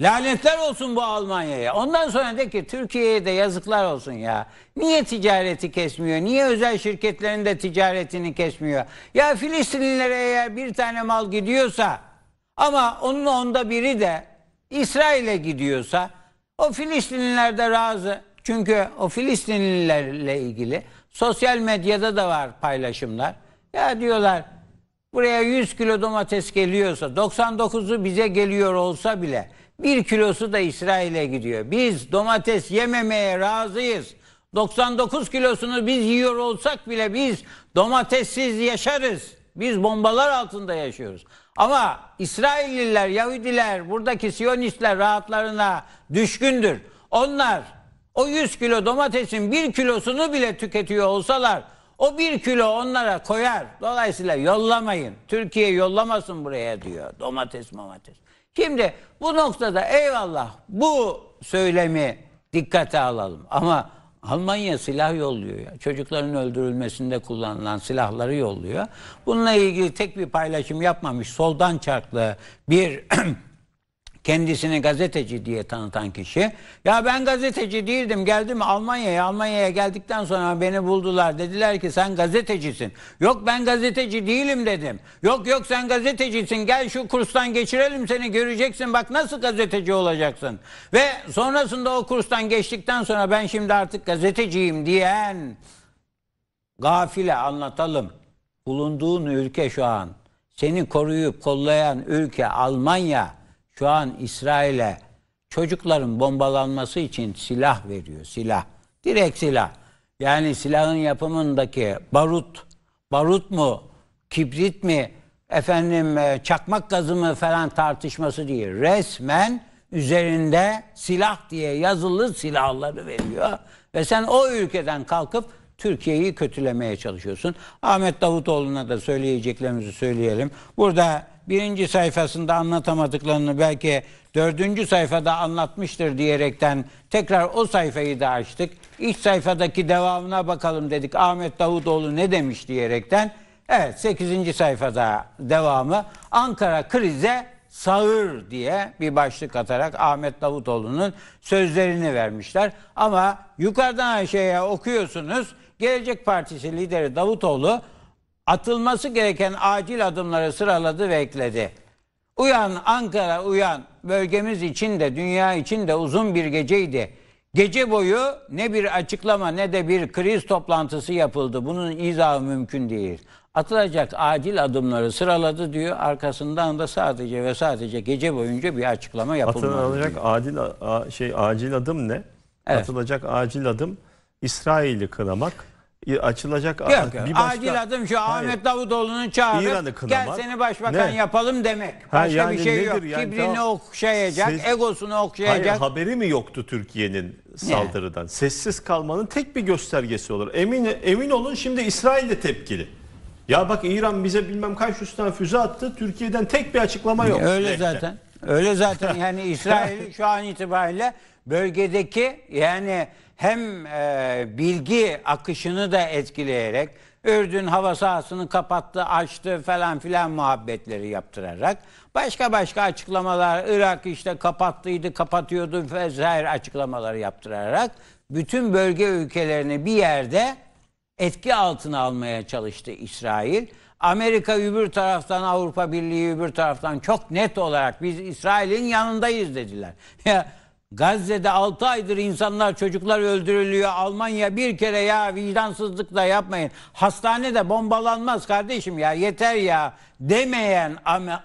lanetler olsun bu Almanya'ya. Ondan sonra de ki Türkiye'ye de yazıklar olsun ya. Niye ticareti kesmiyor? Niye özel şirketlerin de ticaretini kesmiyor? Ya Filistinlilere eğer bir tane mal gidiyorsa ama onun onda biri de İsrail'e gidiyorsa o Filistinliler de razı. Çünkü o Filistinlilerle ilgili sosyal medyada da var paylaşımlar. Ya diyorlar buraya 100 kilo domates geliyorsa 99'u bize geliyor olsa bile bir kilosu da İsrail'e gidiyor. Biz domates yememeye razıyız. 99 kilosunu biz yiyor olsak bile biz domatessiz yaşarız. Biz bombalar altında yaşıyoruz. Ama İsrailliler, Yahudiler, buradaki Siyonistler rahatlarına düşkündür. Onlar o 100 kilo domatesin 1 kilosunu bile tüketiyor olsalar o bir kilo onlara koyar. Dolayısıyla yollamayın. Türkiye yollamasın buraya diyor. Domates domates. Şimdi bu noktada eyvallah bu söylemi dikkate alalım. Ama Almanya silah yolluyor. Ya. Çocukların öldürülmesinde kullanılan silahları yolluyor. Bununla ilgili tek bir paylaşım yapmamış. Soldan çarklı bir (clears throat) kendisini gazeteci diye tanıtan kişi. Ya ben gazeteci değildim geldim Almanya'ya. Almanya'ya geldikten sonra beni buldular. Dediler ki sen gazetecisin. Yok ben gazeteci değilim dedim. Yok yok sen gazetecisin gel şu kurstan geçirelim seni göreceksin bak nasıl gazeteci olacaksın. Ve sonrasında o kurstan geçtikten sonra ben şimdi artık gazeteciyim diyen gafile anlatalım. Bulunduğun ülke şu an seni koruyup kollayan ülke Almanya şu an İsrail'e çocukların bombalanması için silah veriyor. Silah. Direkt silah. Yani silahın yapımındaki barut, barut mu, kibrit mi, efendim e, çakmak gazı mı falan tartışması değil. Resmen üzerinde silah diye yazılı silahları veriyor. Ve sen o ülkeden kalkıp Türkiye'yi kötülemeye çalışıyorsun. Ahmet Davutoğlu'na da söyleyeceklerimizi söyleyelim. Burada birinci sayfasında anlatamadıklarını belki dördüncü sayfada anlatmıştır diyerekten tekrar o sayfayı da açtık. İlk sayfadaki devamına bakalım dedik. Ahmet Davutoğlu ne demiş diyerekten. Evet 8. sayfada devamı Ankara krize sağır diye bir başlık atarak Ahmet Davutoğlu'nun sözlerini vermişler. Ama yukarıdan aşağıya okuyorsunuz Gelecek Partisi lideri Davutoğlu atılması gereken acil adımları sıraladı ve ekledi. Uyan Ankara uyan bölgemiz için de dünya için de uzun bir geceydi. Gece boyu ne bir açıklama ne de bir kriz toplantısı yapıldı. Bunun izahı mümkün değil. Atılacak acil adımları sıraladı diyor. Arkasından da sadece ve sadece gece boyunca bir açıklama yapılmadı. Atılacak diyor. acil a, şey acil adım ne? Evet. Atılacak acil adım İsrail'i kınamak açılacak yok, yok. bir başka... Acil adım şu Hayır. Ahmet Davutoğlu'nu çağırıp gel seni başbakan ne? yapalım demek. Başka ha, yani bir şey nedir? yok. Yani Kibrini tamam. okşayacak, Ses... egosunu okşayacak. Hayır, haberi mi yoktu Türkiye'nin saldırıdan? Ne? Sessiz kalmanın tek bir göstergesi olur. Emin, emin olun şimdi İsrail de tepkili. Ya bak İran bize bilmem kaç yüz tane füze attı. Türkiye'den tek bir açıklama yok. Öyle zaten. Öyle zaten (laughs) yani İsrail (laughs) şu an itibariyle bölgedeki yani hem e, bilgi akışını da etkileyerek Ürdün hava sahasını kapattı, açtı falan filan muhabbetleri yaptırarak başka başka açıklamalar Irak işte kapattıydı, kapatıyordu vesaire açıklamaları yaptırarak bütün bölge ülkelerini bir yerde etki altına almaya çalıştı İsrail. Amerika öbür taraftan Avrupa Birliği öbür taraftan çok net olarak biz İsrail'in yanındayız dediler. (laughs) Ya Gazze'de 6 aydır insanlar çocuklar öldürülüyor. Almanya bir kere ya vicdansızlık da yapmayın. Hastane de bombalanmaz kardeşim ya yeter ya demeyen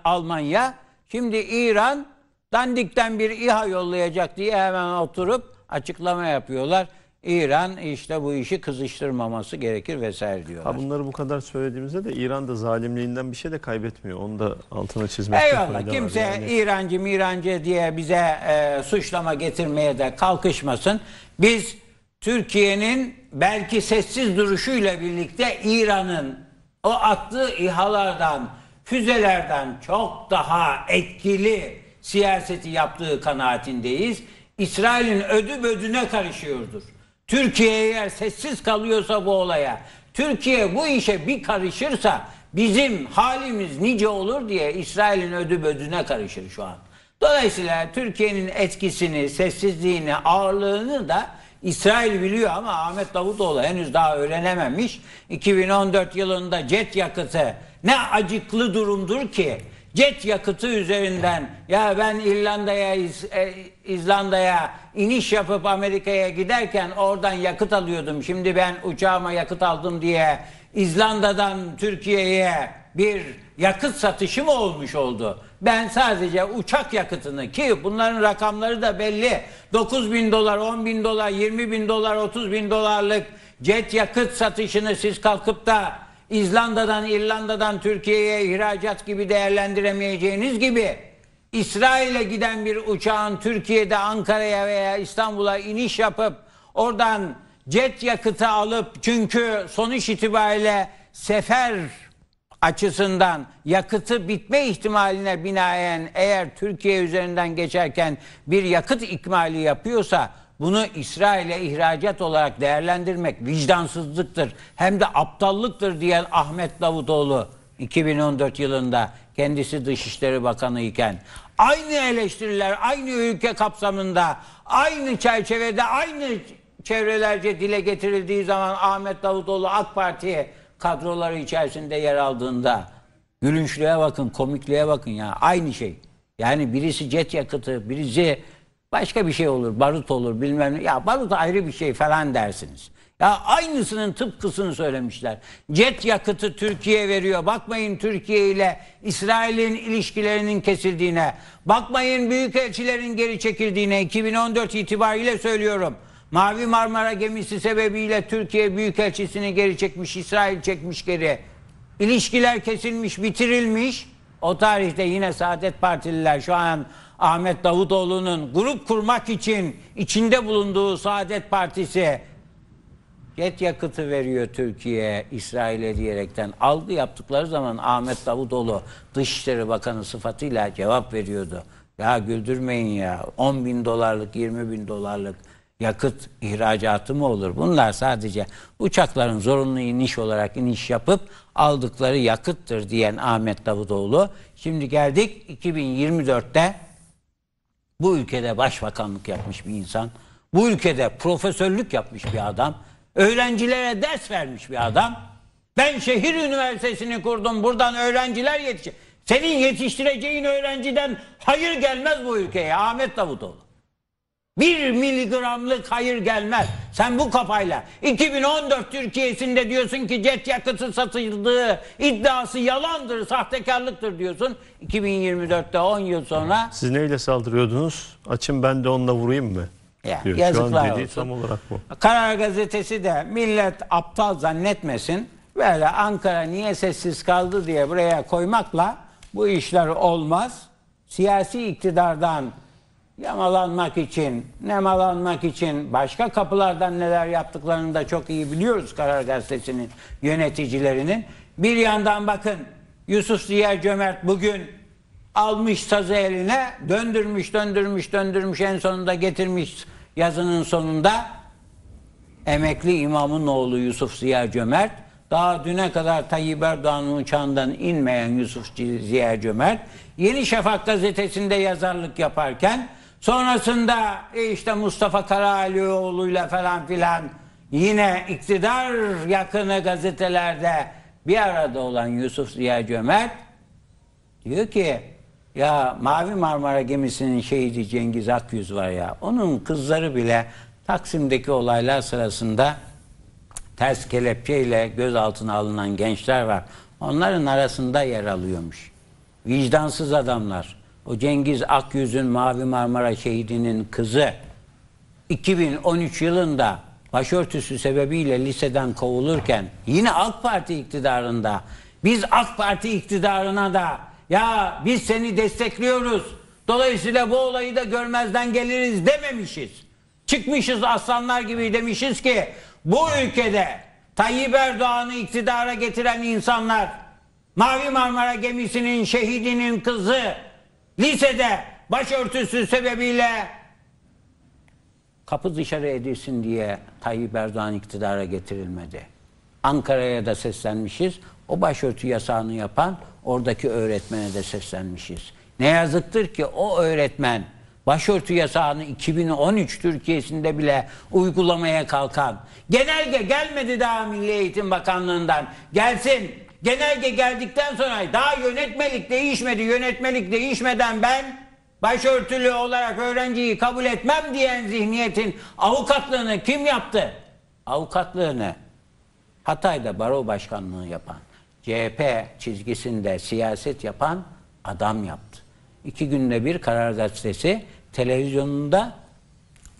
Almanya şimdi İran dandikten bir İHA yollayacak diye hemen oturup açıklama yapıyorlar. İran işte bu işi kızıştırmaması gerekir vesaire diyorlar. Ha bunları bu kadar söylediğimizde de İran da zalimliğinden bir şey de kaybetmiyor. Onu da altına çizmekte Eyvallah. fayda Kimse yani. İrancı mirancı diye bize e, suçlama getirmeye de kalkışmasın. Biz Türkiye'nin belki sessiz duruşuyla birlikte İran'ın o attığı İHA'lardan, füzelerden çok daha etkili siyaseti yaptığı kanaatindeyiz. İsrail'in ödü bödüne karışıyordur. Türkiye eğer sessiz kalıyorsa bu olaya, Türkiye bu işe bir karışırsa bizim halimiz nice olur diye İsrail'in ödü bödüne karışır şu an. Dolayısıyla Türkiye'nin etkisini, sessizliğini, ağırlığını da İsrail biliyor ama Ahmet Davutoğlu henüz daha öğrenememiş. 2014 yılında jet yakıtı ne acıklı durumdur ki jet yakıtı üzerinden ya ben İrlanda'ya e, İzlanda'ya iniş yapıp Amerika'ya giderken oradan yakıt alıyordum. Şimdi ben uçağıma yakıt aldım diye İzlanda'dan Türkiye'ye bir yakıt satışı mı olmuş oldu? Ben sadece uçak yakıtını ki bunların rakamları da belli. 9 bin dolar, 10 bin dolar, 20 bin dolar, 30 bin dolarlık jet yakıt satışını siz kalkıp da İzlanda'dan, İrlanda'dan Türkiye'ye ihracat gibi değerlendiremeyeceğiniz gibi İsrail'e giden bir uçağın Türkiye'de Ankara'ya veya İstanbul'a iniş yapıp oradan jet yakıtı alıp çünkü sonuç itibariyle sefer açısından yakıtı bitme ihtimaline binaen eğer Türkiye üzerinden geçerken bir yakıt ikmali yapıyorsa bunu İsrail'e ihracat olarak değerlendirmek vicdansızlıktır. Hem de aptallıktır diyen Ahmet Davutoğlu 2014 yılında kendisi Dışişleri Bakanı iken aynı eleştiriler aynı ülke kapsamında aynı çerçevede aynı çevrelerce dile getirildiği zaman Ahmet Davutoğlu AK Parti kadroları içerisinde yer aldığında gülünçlüğe bakın komikliğe bakın ya aynı şey. Yani birisi jet yakıtı, birisi Başka bir şey olur, barut olur bilmem ne. Ya barut ayrı bir şey falan dersiniz. Ya aynısının tıpkısını söylemişler. Jet yakıtı Türkiye veriyor. Bakmayın Türkiye ile İsrail'in ilişkilerinin kesildiğine. Bakmayın büyükelçilerin geri çekildiğine. 2014 itibariyle söylüyorum. Mavi Marmara gemisi sebebiyle Türkiye büyükelçisini geri çekmiş, İsrail çekmiş geri. İlişkiler kesilmiş, bitirilmiş. O tarihte yine Saadet Partililer şu an Ahmet Davutoğlu'nun grup kurmak için içinde bulunduğu Saadet Partisi yet yakıtı veriyor Türkiye İsrail'e diyerekten algı yaptıkları zaman Ahmet Davutoğlu Dışişleri Bakanı sıfatıyla cevap veriyordu. Ya güldürmeyin ya 10 bin dolarlık 20 bin dolarlık yakıt ihracatı mı olur? Bunlar sadece uçakların zorunlu iniş olarak iniş yapıp aldıkları yakıttır diyen Ahmet Davutoğlu. Şimdi geldik 2024'te bu ülkede başbakanlık yapmış bir insan, bu ülkede profesörlük yapmış bir adam, öğrencilere ders vermiş bir adam. Ben şehir üniversitesini kurdum, buradan öğrenciler yetişir. Senin yetiştireceğin öğrenciden hayır gelmez bu ülkeye Ahmet Davutoğlu. Bir miligramlık hayır gelmez. Sen bu kafayla 2014 Türkiye'sinde diyorsun ki jet yakıtı satıldığı iddiası yalandır, sahtekarlıktır diyorsun. 2024'te 10 yıl sonra... Siz neyle saldırıyordunuz? Açın ben de onunla vurayım mı? Ya, yazıklar olsun. Tam olarak bu. Karar gazetesi de millet aptal zannetmesin. Böyle Ankara niye sessiz kaldı diye buraya koymakla bu işler olmaz. Siyasi iktidardan yamalanmak için, nemalanmak için başka kapılardan neler yaptıklarını da çok iyi biliyoruz Karar Gazetesi'nin yöneticilerinin. Bir yandan bakın Yusuf Ziya Cömert bugün almış sazı eline döndürmüş döndürmüş döndürmüş en sonunda getirmiş yazının sonunda emekli imamın oğlu Yusuf Ziya Cömert daha düne kadar Tayyip Erdoğan'ın uçağından inmeyen Yusuf Ziya Cömert Yeni Şafak gazetesinde yazarlık yaparken Sonrasında e, işte Mustafa Karaalioğlu'yla falan filan yine iktidar yakını gazetelerde bir arada olan Yusuf Ziya Cömert diyor ki ya Mavi Marmara gemisinin şehidi Cengiz Akyüz var ya onun kızları bile Taksim'deki olaylar sırasında ters kelepçeyle gözaltına alınan gençler var. Onların arasında yer alıyormuş. Vicdansız adamlar. O Cengiz Akyüz'ün Mavi Marmara şehidinin kızı 2013 yılında başörtüsü sebebiyle liseden kovulurken yine AK Parti iktidarında biz AK Parti iktidarına da ya biz seni destekliyoruz dolayısıyla bu olayı da görmezden geliriz dememişiz. Çıkmışız aslanlar gibi demişiz ki bu ülkede Tayyip Erdoğan'ı iktidara getiren insanlar Mavi Marmara gemisinin şehidinin kızı Lisede başörtüsü sebebiyle kapı dışarı edilsin diye Tayyip Erdoğan iktidara getirilmedi. Ankara'ya da seslenmişiz. O başörtü yasağını yapan oradaki öğretmene de seslenmişiz. Ne yazıktır ki o öğretmen başörtü yasağını 2013 Türkiye'sinde bile uygulamaya kalkan genelge gelmedi daha Milli Eğitim Bakanlığı'ndan gelsin Genelge geldikten sonra daha yönetmelik değişmedi. Yönetmelik değişmeden ben başörtülü olarak öğrenciyi kabul etmem diyen zihniyetin avukatlığını kim yaptı? Avukatlığını Hatay'da baro başkanlığı yapan, CHP çizgisinde siyaset yapan adam yaptı. İki günde bir karar gazetesi televizyonunda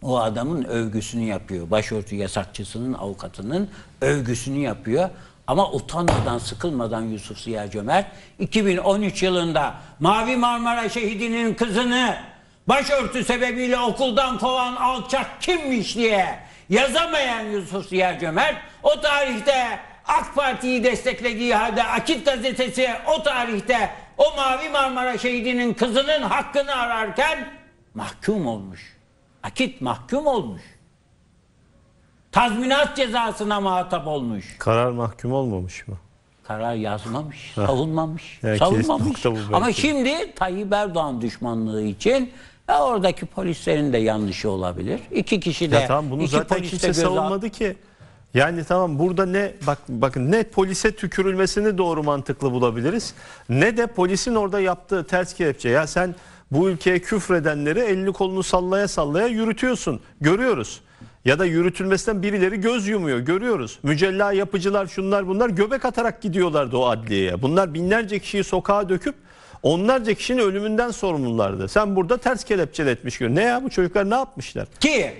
o adamın övgüsünü yapıyor. Başörtü yasakçısının avukatının övgüsünü yapıyor. Ama utanmadan, sıkılmadan Yusuf Ziya Cömert 2013 yılında Mavi Marmara şehidinin kızını başörtü sebebiyle okuldan kovan alçak kimmiş diye yazamayan Yusuf Ziya Cömert o tarihte AK Parti'yi desteklediği halde Akit gazetesi o tarihte o Mavi Marmara şehidinin kızının hakkını ararken mahkum olmuş. Akit mahkum olmuş. Tazminat cezasına muhatap olmuş. Karar mahkum olmamış mı? Karar yazmamış, savunmamış, Herkes savunmamış. Ama şimdi Tayyip Erdoğan düşmanlığı için ya e, oradaki polislerin de yanlışı olabilir. İki kişi de. Ya tamam bunu iki zaten kimse savunmadı ki. Yani tamam burada ne bak bakın ne polise tükürülmesini doğru mantıklı bulabiliriz ne de polisin orada yaptığı ters kelepçe. Ya sen bu ülkeye küfredenleri elini kolunu sallaya sallaya yürütüyorsun. Görüyoruz ya da yürütülmesinden birileri göz yumuyor görüyoruz. Mücella yapıcılar şunlar bunlar göbek atarak gidiyorlardı o adliyeye. Bunlar binlerce kişiyi sokağa döküp onlarca kişinin ölümünden sorumlulardı. Sen burada ters kelepçel etmiş gibi. Ne ya bu çocuklar ne yapmışlar? Ki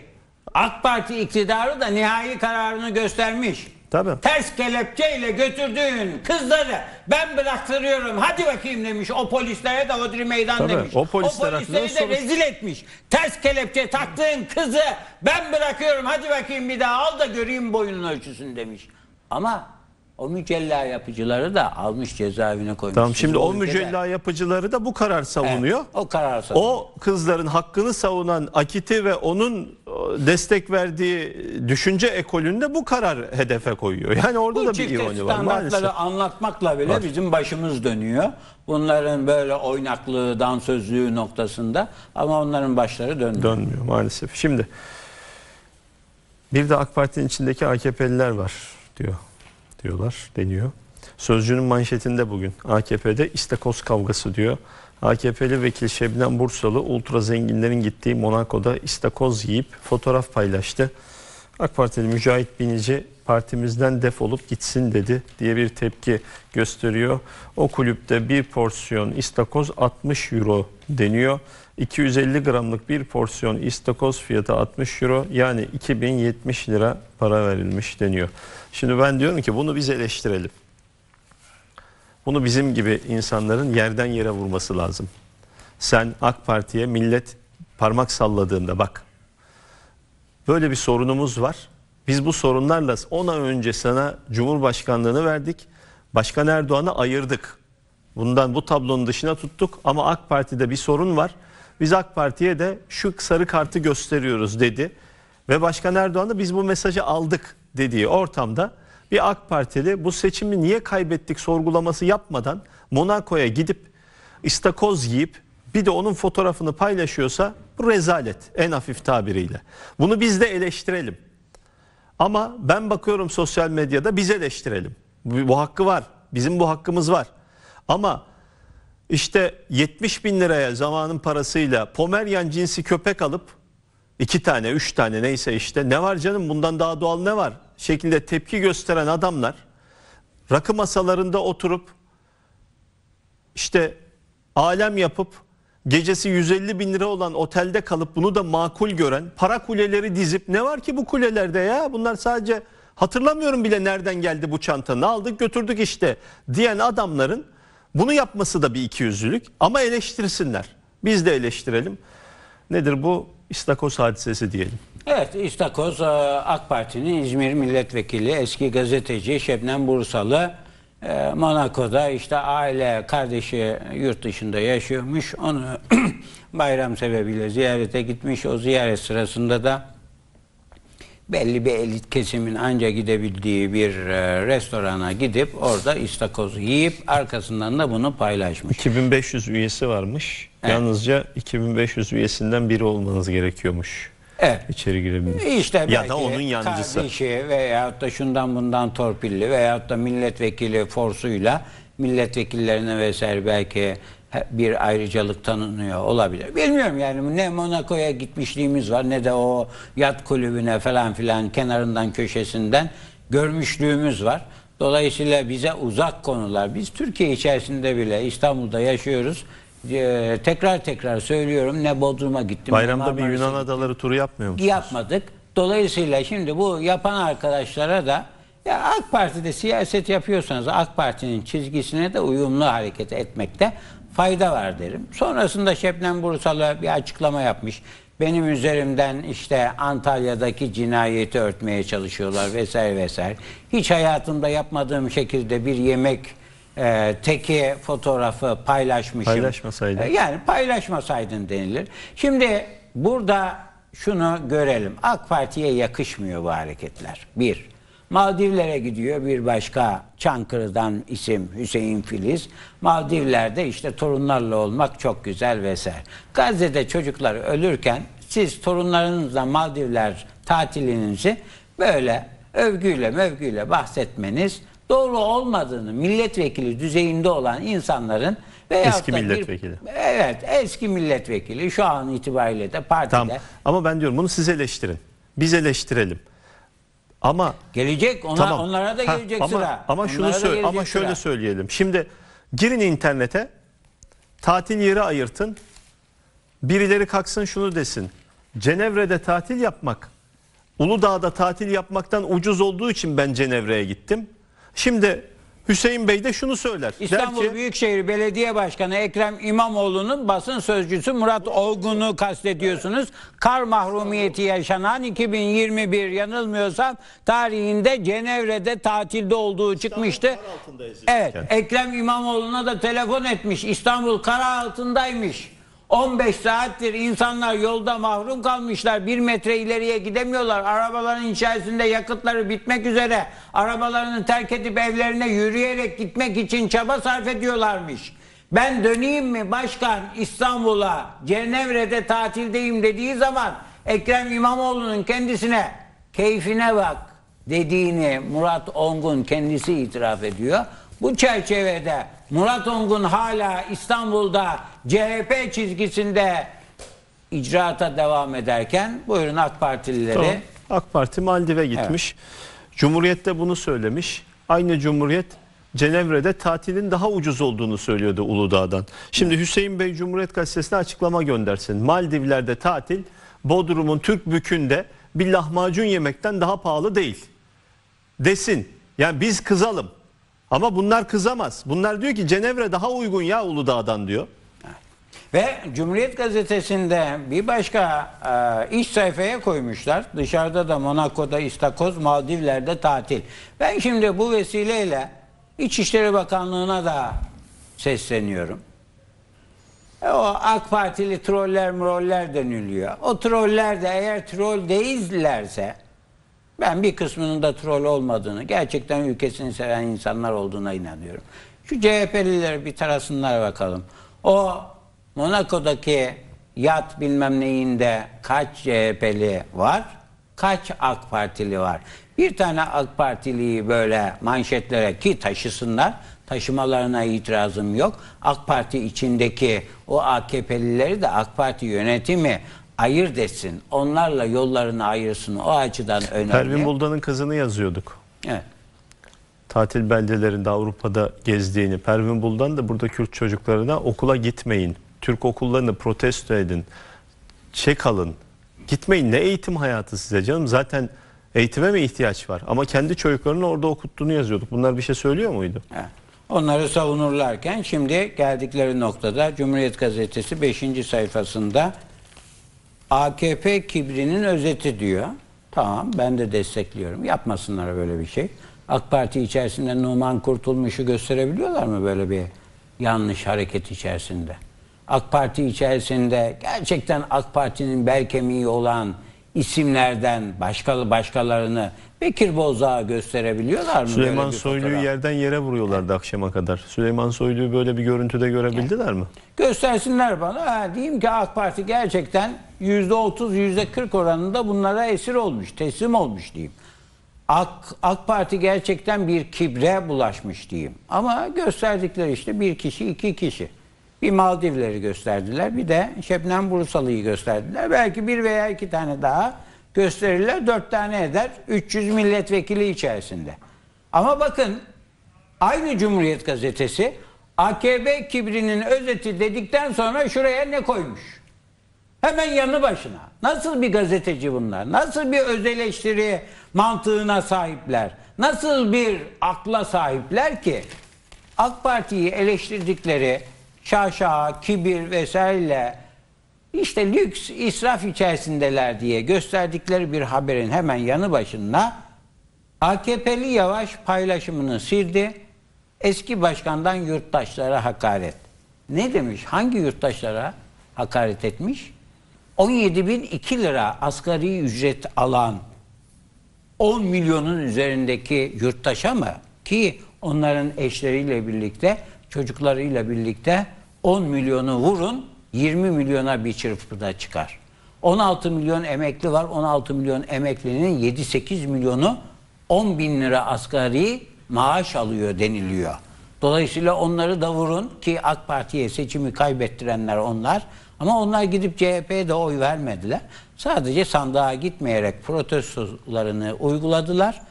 AK Parti iktidarı da nihai kararını göstermiş. Tabii. Ters kelepçeyle götürdüğün kızları ben bıraktırıyorum. Hadi bakayım demiş. O polislere de Odri meydan Tabii, demiş. O, polisler o polisleri de rezil etmiş. Ters kelepçe taktığın kızı ben bırakıyorum. Hadi bakayım bir daha al da göreyim boyunun ölçüsünü demiş. Ama o mücella yapıcıları da almış cezaevine koymuş. Tamam şimdi o ülkede. mücella yapıcıları da bu karar savunuyor. Evet, o karar savunuyor. O kızların hakkını savunan Akit'i ve onun destek verdiği düşünce ekolünde bu karar hedefe koyuyor. Yani orada bu da bir ironi var maalesef. anlatmakla bile var. bizim başımız dönüyor. Bunların böyle oynaklığı, dansözlüğü noktasında ama onların başları dönmüyor. Dönmüyor maalesef. Şimdi bir de AK Parti'nin içindeki AKP'liler var diyor diyorlar deniyor. Sözcünün manşetinde bugün AKP'de istakoz kavgası diyor. AKP'li vekil Şebnem Bursalı ultra zenginlerin gittiği Monaco'da istakoz yiyip fotoğraf paylaştı. AK Partili Mücahit Binici partimizden defolup gitsin dedi diye bir tepki gösteriyor. O kulüpte bir porsiyon istakoz 60 euro deniyor. 250 gramlık bir porsiyon istakoz fiyatı 60 euro yani 2070 lira para verilmiş deniyor. Şimdi ben diyorum ki bunu biz eleştirelim. Bunu bizim gibi insanların yerden yere vurması lazım. Sen AK Parti'ye millet parmak salladığında bak. Böyle bir sorunumuz var. Biz bu sorunlarla ona önce sana Cumhurbaşkanlığını verdik. Başkan Erdoğan'ı ayırdık. Bundan bu tablonun dışına tuttuk ama AK Parti'de bir sorun var. Biz AK Parti'ye de şu sarı kartı gösteriyoruz dedi. Ve Başkan Erdoğan da biz bu mesajı aldık dediği ortamda bir AK Partili bu seçimi niye kaybettik sorgulaması yapmadan Monaco'ya gidip istakoz yiyip bir de onun fotoğrafını paylaşıyorsa bu rezalet en hafif tabiriyle. Bunu biz de eleştirelim. Ama ben bakıyorum sosyal medyada biz eleştirelim. Bu, bu hakkı var. Bizim bu hakkımız var. Ama işte 70 bin liraya zamanın parasıyla Pomeryan cinsi köpek alıp iki tane üç tane neyse işte ne var canım bundan daha doğal ne var? şekilde tepki gösteren adamlar rakı masalarında oturup işte alem yapıp gecesi 150 bin lira olan otelde kalıp bunu da makul gören para kuleleri dizip ne var ki bu kulelerde ya bunlar sadece hatırlamıyorum bile nereden geldi bu çanta ne aldık götürdük işte diyen adamların bunu yapması da bir ikiyüzlülük ama eleştirsinler biz de eleştirelim nedir bu istakoz hadisesi diyelim. Evet, İstakoz e, AK Parti'nin İzmir milletvekili, eski gazeteci Şebnem Bursalı e, Monaco'da işte aile kardeşi yurt dışında yaşıyormuş. Onu (clears throat) bayram sebebiyle ziyarete gitmiş. O ziyaret sırasında da belli bir elit kesimin anca gidebildiği bir e, restorana gidip orada istakoz yiyip arkasından da bunu paylaşmış. 2500 üyesi varmış. Evet. Yalnızca 2500 üyesinden biri olmanız gerekiyormuş. Evet. İçeri girebilir. İşte ya da onun yancısı. Kardeşi veyahut da şundan bundan torpilli veyahut da milletvekili forsuyla milletvekillerine vesaire belki bir ayrıcalık tanınıyor olabilir. Bilmiyorum yani ne Monaco'ya gitmişliğimiz var ne de o yat kulübüne falan filan kenarından köşesinden görmüşlüğümüz var. Dolayısıyla bize uzak konular. Biz Türkiye içerisinde bile İstanbul'da yaşıyoruz. Ee, tekrar tekrar söylüyorum ne Bodrum'a gittim. Bayramda bir Yunan adaları turu yapmıyor musunuz? Yapmadık. Dolayısıyla şimdi bu yapan arkadaşlara da ya AK Parti'de siyaset yapıyorsanız AK Parti'nin çizgisine de uyumlu hareket etmekte fayda var derim. Sonrasında Şebnem Bursal'a bir açıklama yapmış. Benim üzerimden işte Antalya'daki cinayeti örtmeye çalışıyorlar vesaire vesaire. Hiç hayatımda yapmadığım şekilde bir yemek e, teki fotoğrafı paylaşmışım. Paylaşmasaydın. E, yani paylaşmasaydın denilir. Şimdi burada şunu görelim. AK Parti'ye yakışmıyor bu hareketler. Bir, Maldivlere gidiyor bir başka Çankırı'dan isim Hüseyin Filiz. Maldivler'de işte torunlarla olmak çok güzel vesaire. Gazze'de çocuklar ölürken siz torunlarınızla Maldivler tatilinizi böyle övgüyle mövgüyle bahsetmeniz doğru olmadığını milletvekili düzeyinde olan insanların veya eski milletvekili. Bir, evet eski milletvekili şu an itibariyle de partide. Tamam. Ama ben diyorum bunu siz eleştirin. Biz eleştirelim. Ama gelecek ona tamam. onlara da ha, gelecek ama, sıra. Ama şunu söyle ama şöyle sıra. söyleyelim. Şimdi girin internete tatil yeri ayırtın. Birileri kalksın şunu desin. Cenevre'de tatil yapmak Uludağ'da tatil yapmaktan ucuz olduğu için ben Cenevre'ye gittim. Şimdi Hüseyin Bey de şunu söyler. İstanbul ki, Büyükşehir Belediye Başkanı Ekrem İmamoğlu'nun basın sözcüsü Murat Olgun'u kastediyorsunuz. Kar mahrumiyeti yaşanan 2021 yanılmıyorsam tarihinde Cenevre'de tatilde olduğu çıkmıştı. Evet, Ekrem İmamoğlu'na da telefon etmiş. İstanbul kar altındaymış. 15 saattir insanlar yolda mahrum kalmışlar. Bir metre ileriye gidemiyorlar. Arabaların içerisinde yakıtları bitmek üzere. Arabalarını terk edip evlerine yürüyerek gitmek için çaba sarf ediyorlarmış. Ben döneyim mi başkan İstanbul'a Cenevre'de tatildeyim dediği zaman Ekrem İmamoğlu'nun kendisine keyfine bak dediğini Murat Ongun kendisi itiraf ediyor. Bu çerçevede Murat Ongun hala İstanbul'da CHP çizgisinde icraata devam ederken buyurun AK Partilileri. Tamam. AK Parti Maldiv'e gitmiş. Evet. Cumhuriyet de bunu söylemiş. Aynı Cumhuriyet Cenevre'de tatilin daha ucuz olduğunu söylüyordu Uludağ'dan. Şimdi Hüseyin Bey Cumhuriyet Gazetesi'ne açıklama göndersin. Maldivler'de tatil Bodrum'un Türk Bükü'nde bir lahmacun yemekten daha pahalı değil. Desin. Yani biz kızalım. Ama bunlar kızamaz. Bunlar diyor ki Cenevre daha uygun ya Uludağ'dan diyor. Ve Cumhuriyet Gazetesi'nde bir başka e, iş sayfaya koymuşlar. Dışarıda da Monaco'da, İstakoz, Maldivler'de tatil. Ben şimdi bu vesileyle İçişleri Bakanlığı'na da sesleniyorum. E, o AK Partili troller mroller deniliyor. O troller de eğer troll değillerse ben bir kısmının da troll olmadığını, gerçekten ülkesini seven insanlar olduğuna inanıyorum. Şu CHP'lileri bir tarasınlar bakalım. O Monaco'daki yat bilmem neyinde kaç CHP'li var, kaç AK Partili var. Bir tane AK Partili'yi böyle manşetlere ki taşısınlar, taşımalarına itirazım yok. AK Parti içindeki o AKP'lileri de AK Parti yönetimi ayırt etsin. Onlarla yollarını ayırsın. O açıdan önemli. Pervin Buldan'ın kızını yazıyorduk. Evet. Tatil beldelerinde Avrupa'da gezdiğini. Pervin Buldan da burada Kürt çocuklarına okula gitmeyin Türk okullarını protesto edin, çek alın. Gitmeyin ne eğitim hayatı size canım zaten eğitime mi ihtiyaç var? Ama kendi çocuklarını orada okuttuğunu yazıyorduk. Bunlar bir şey söylüyor muydu? Evet. Onları savunurlarken şimdi geldikleri noktada Cumhuriyet Gazetesi 5. sayfasında AKP kibrinin özeti diyor. Tamam ben de destekliyorum. Yapmasınlar böyle bir şey. AK Parti içerisinde Numan Kurtulmuş'u gösterebiliyorlar mı böyle bir yanlış hareket içerisinde? AK Parti içerisinde gerçekten AK Parti'nin bel kemiği olan isimlerden başka başkalarını Bekir Bozdağ'a gösterebiliyorlar mı? Süleyman Soylu'yu yerden yere vuruyorlardı evet. akşama kadar. Süleyman Soylu'yu böyle bir görüntüde görebildiler evet. mi? Göstersinler bana. Ha, diyeyim ki AK Parti gerçekten %30, %40 oranında bunlara esir olmuş, teslim olmuş diyeyim. AK, AK Parti gerçekten bir kibre bulaşmış diyeyim. Ama gösterdikleri işte bir kişi, iki kişi. Bir Maldivleri gösterdiler. Bir de Şebnem Bursalı'yı gösterdiler. Belki bir veya iki tane daha gösterirler. Dört tane eder. 300 milletvekili içerisinde. Ama bakın aynı Cumhuriyet Gazetesi AKP kibrinin özeti dedikten sonra şuraya ne koymuş? Hemen yanı başına. Nasıl bir gazeteci bunlar? Nasıl bir öz eleştiri mantığına sahipler? Nasıl bir akla sahipler ki AK Parti'yi eleştirdikleri şaşa, kibir vesaireyle işte lüks israf içerisindeler diye gösterdikleri bir haberin hemen yanı başında AKP'li Yavaş paylaşımını sildi. Eski başkandan yurttaşlara hakaret. Ne demiş? Hangi yurttaşlara hakaret etmiş? 17.002 lira asgari ücret alan 10 milyonun üzerindeki yurttaşa mı? Ki onların eşleriyle birlikte, çocuklarıyla birlikte 10 milyonu vurun 20 milyona bir çırpıda çıkar. 16 milyon emekli var. 16 milyon emeklinin 7-8 milyonu 10 bin lira asgari maaş alıyor deniliyor. Dolayısıyla onları da vurun ki AK Parti'ye seçimi kaybettirenler onlar. Ama onlar gidip CHP'ye de oy vermediler. Sadece sandığa gitmeyerek protestolarını uyguladılar.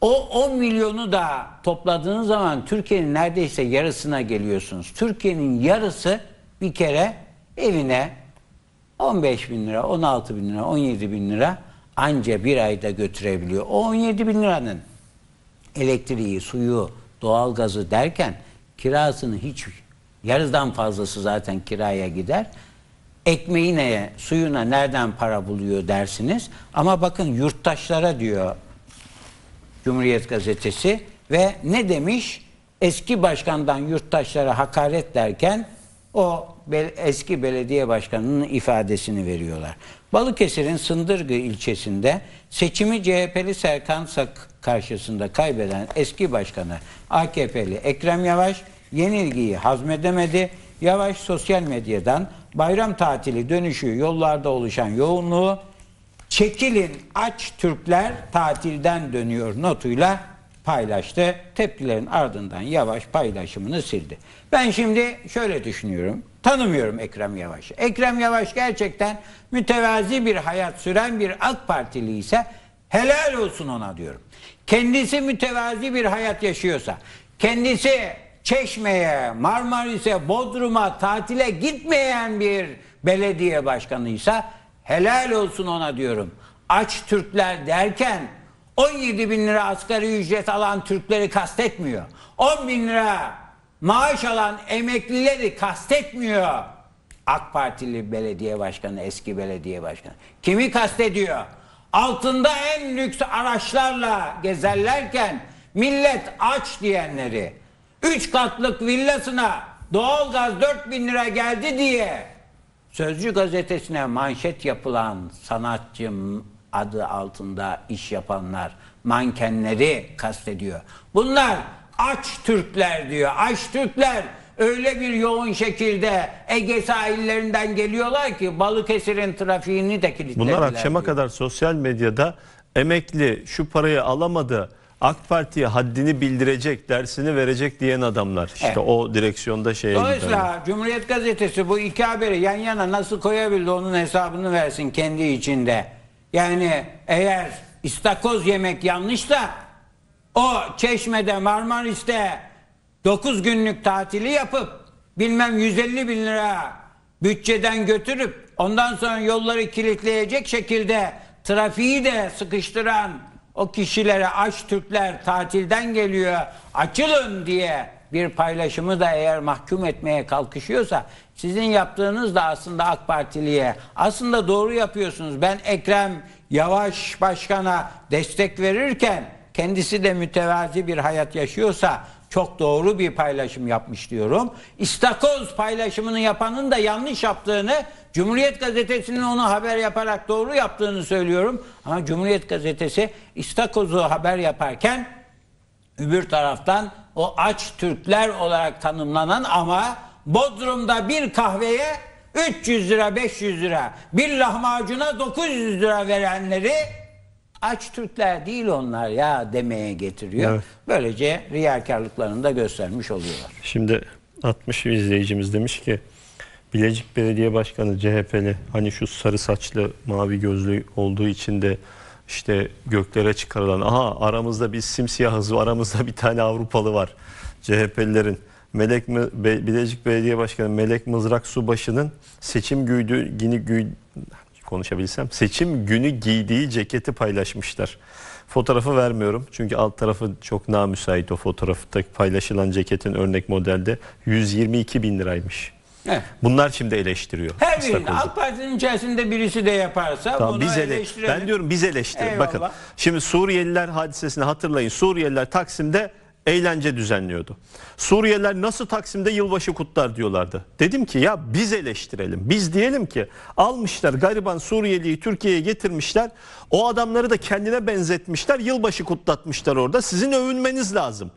O 10 milyonu da topladığınız zaman Türkiye'nin neredeyse yarısına geliyorsunuz. Türkiye'nin yarısı bir kere evine 15 bin lira, 16 bin lira, 17 bin lira anca bir ayda götürebiliyor. O 17 bin liranın elektriği, suyu, doğalgazı derken kirasını hiç yarıdan fazlası zaten kiraya gider. Ekmeğine, suyuna nereden para buluyor dersiniz. Ama bakın yurttaşlara diyor Cumhuriyet Gazetesi ve ne demiş? Eski başkandan yurttaşlara hakaret derken o eski belediye başkanının ifadesini veriyorlar. Balıkesir'in Sındırgı ilçesinde seçimi CHP'li Serkan Sak karşısında kaybeden eski başkanı AKP'li Ekrem Yavaş yenilgiyi hazmedemedi. Yavaş sosyal medyadan bayram tatili dönüşü yollarda oluşan yoğunluğu Çekilin aç Türkler tatilden dönüyor notuyla paylaştı. Tepkilerin ardından Yavaş paylaşımını sildi. Ben şimdi şöyle düşünüyorum. Tanımıyorum Ekrem Yavaş'ı. Ekrem Yavaş gerçekten mütevazi bir hayat süren bir AK Partili ise helal olsun ona diyorum. Kendisi mütevazi bir hayat yaşıyorsa, kendisi Çeşme'ye, Marmaris'e, Bodrum'a tatile gitmeyen bir belediye başkanıysa Helal olsun ona diyorum. Aç Türkler derken 17 bin lira asgari ücret alan Türkleri kastetmiyor. 10 bin lira maaş alan emeklileri kastetmiyor. AK Partili belediye başkanı, eski belediye başkanı. Kimi kastediyor? Altında en lüks araçlarla gezerlerken millet aç diyenleri. Üç katlık villasına doğalgaz 4 bin lira geldi diye Sözcü gazetesine manşet yapılan sanatçı adı altında iş yapanlar mankenleri kastediyor. Bunlar aç Türkler diyor. Aç Türkler öyle bir yoğun şekilde Ege sahillerinden geliyorlar ki Balıkesir'in trafiğini de kilitlediler. Bunlar akşama diyor. kadar sosyal medyada emekli şu parayı alamadı AK Parti'ye haddini bildirecek, dersini verecek diyen adamlar. İşte Evet. o direksiyonda şeye gider. Dolayısıyla Cumhuriyet Gazetesi bu iki haberi yan yana nasıl koyabildi onun hesabını versin kendi içinde. Yani eğer istakoz yemek yanlışsa o Çeşme'de Marmaris'te 9 günlük tatili yapıp bilmem 150 bin lira bütçeden götürüp ondan sonra yolları kilitleyecek şekilde trafiği de sıkıştıran o kişilere aç Türkler tatilden geliyor açılın diye bir paylaşımı da eğer mahkum etmeye kalkışıyorsa sizin yaptığınız da aslında AK Partili'ye aslında doğru yapıyorsunuz. Ben Ekrem Yavaş Başkan'a destek verirken kendisi de mütevazi bir hayat yaşıyorsa çok doğru bir paylaşım yapmış diyorum. İstakoz paylaşımını yapanın da yanlış yaptığını Cumhuriyet Gazetesi'nin onu haber yaparak doğru yaptığını söylüyorum. Ama Cumhuriyet Gazetesi İstakoz'u haber yaparken öbür taraftan o aç Türkler olarak tanımlanan ama Bodrum'da bir kahveye 300 lira 500 lira bir lahmacuna 900 lira verenleri aç Türkler değil onlar ya demeye getiriyor. Evet. Böylece riyakarlıklarını da göstermiş oluyorlar. Şimdi 60 izleyicimiz demiş ki Bilecik Belediye Başkanı CHP'li hani şu sarı saçlı mavi gözlü olduğu için de işte göklere çıkarılan aha aramızda bir simsiyahız aramızda bir tane Avrupalı var CHP'lilerin Melek Bilecik Belediye Başkanı Melek Mızrak Subaşı'nın seçim güdü, gini, güdü, konuşabilsem. Seçim günü giydiği ceketi paylaşmışlar. Fotoğrafı vermiyorum çünkü alt tarafı çok müsait o fotoğrafta paylaşılan ceketin örnek modelde 122 bin liraymış. Evet. Bunlar şimdi eleştiriyor. Her birinin AK Parti'nin içerisinde birisi de yaparsa tamam, bunu biz ele eleştirelim. Ben diyorum biz eleştirelim. Bakın şimdi Suriyeliler hadisesini hatırlayın. Suriyeliler Taksim'de eğlence düzenliyordu. Suriyeliler nasıl Taksim'de yılbaşı kutlar diyorlardı. Dedim ki ya biz eleştirelim. Biz diyelim ki almışlar gariban Suriyeliyi Türkiye'ye getirmişler. O adamları da kendine benzetmişler. Yılbaşı kutlatmışlar orada. Sizin övünmeniz lazım.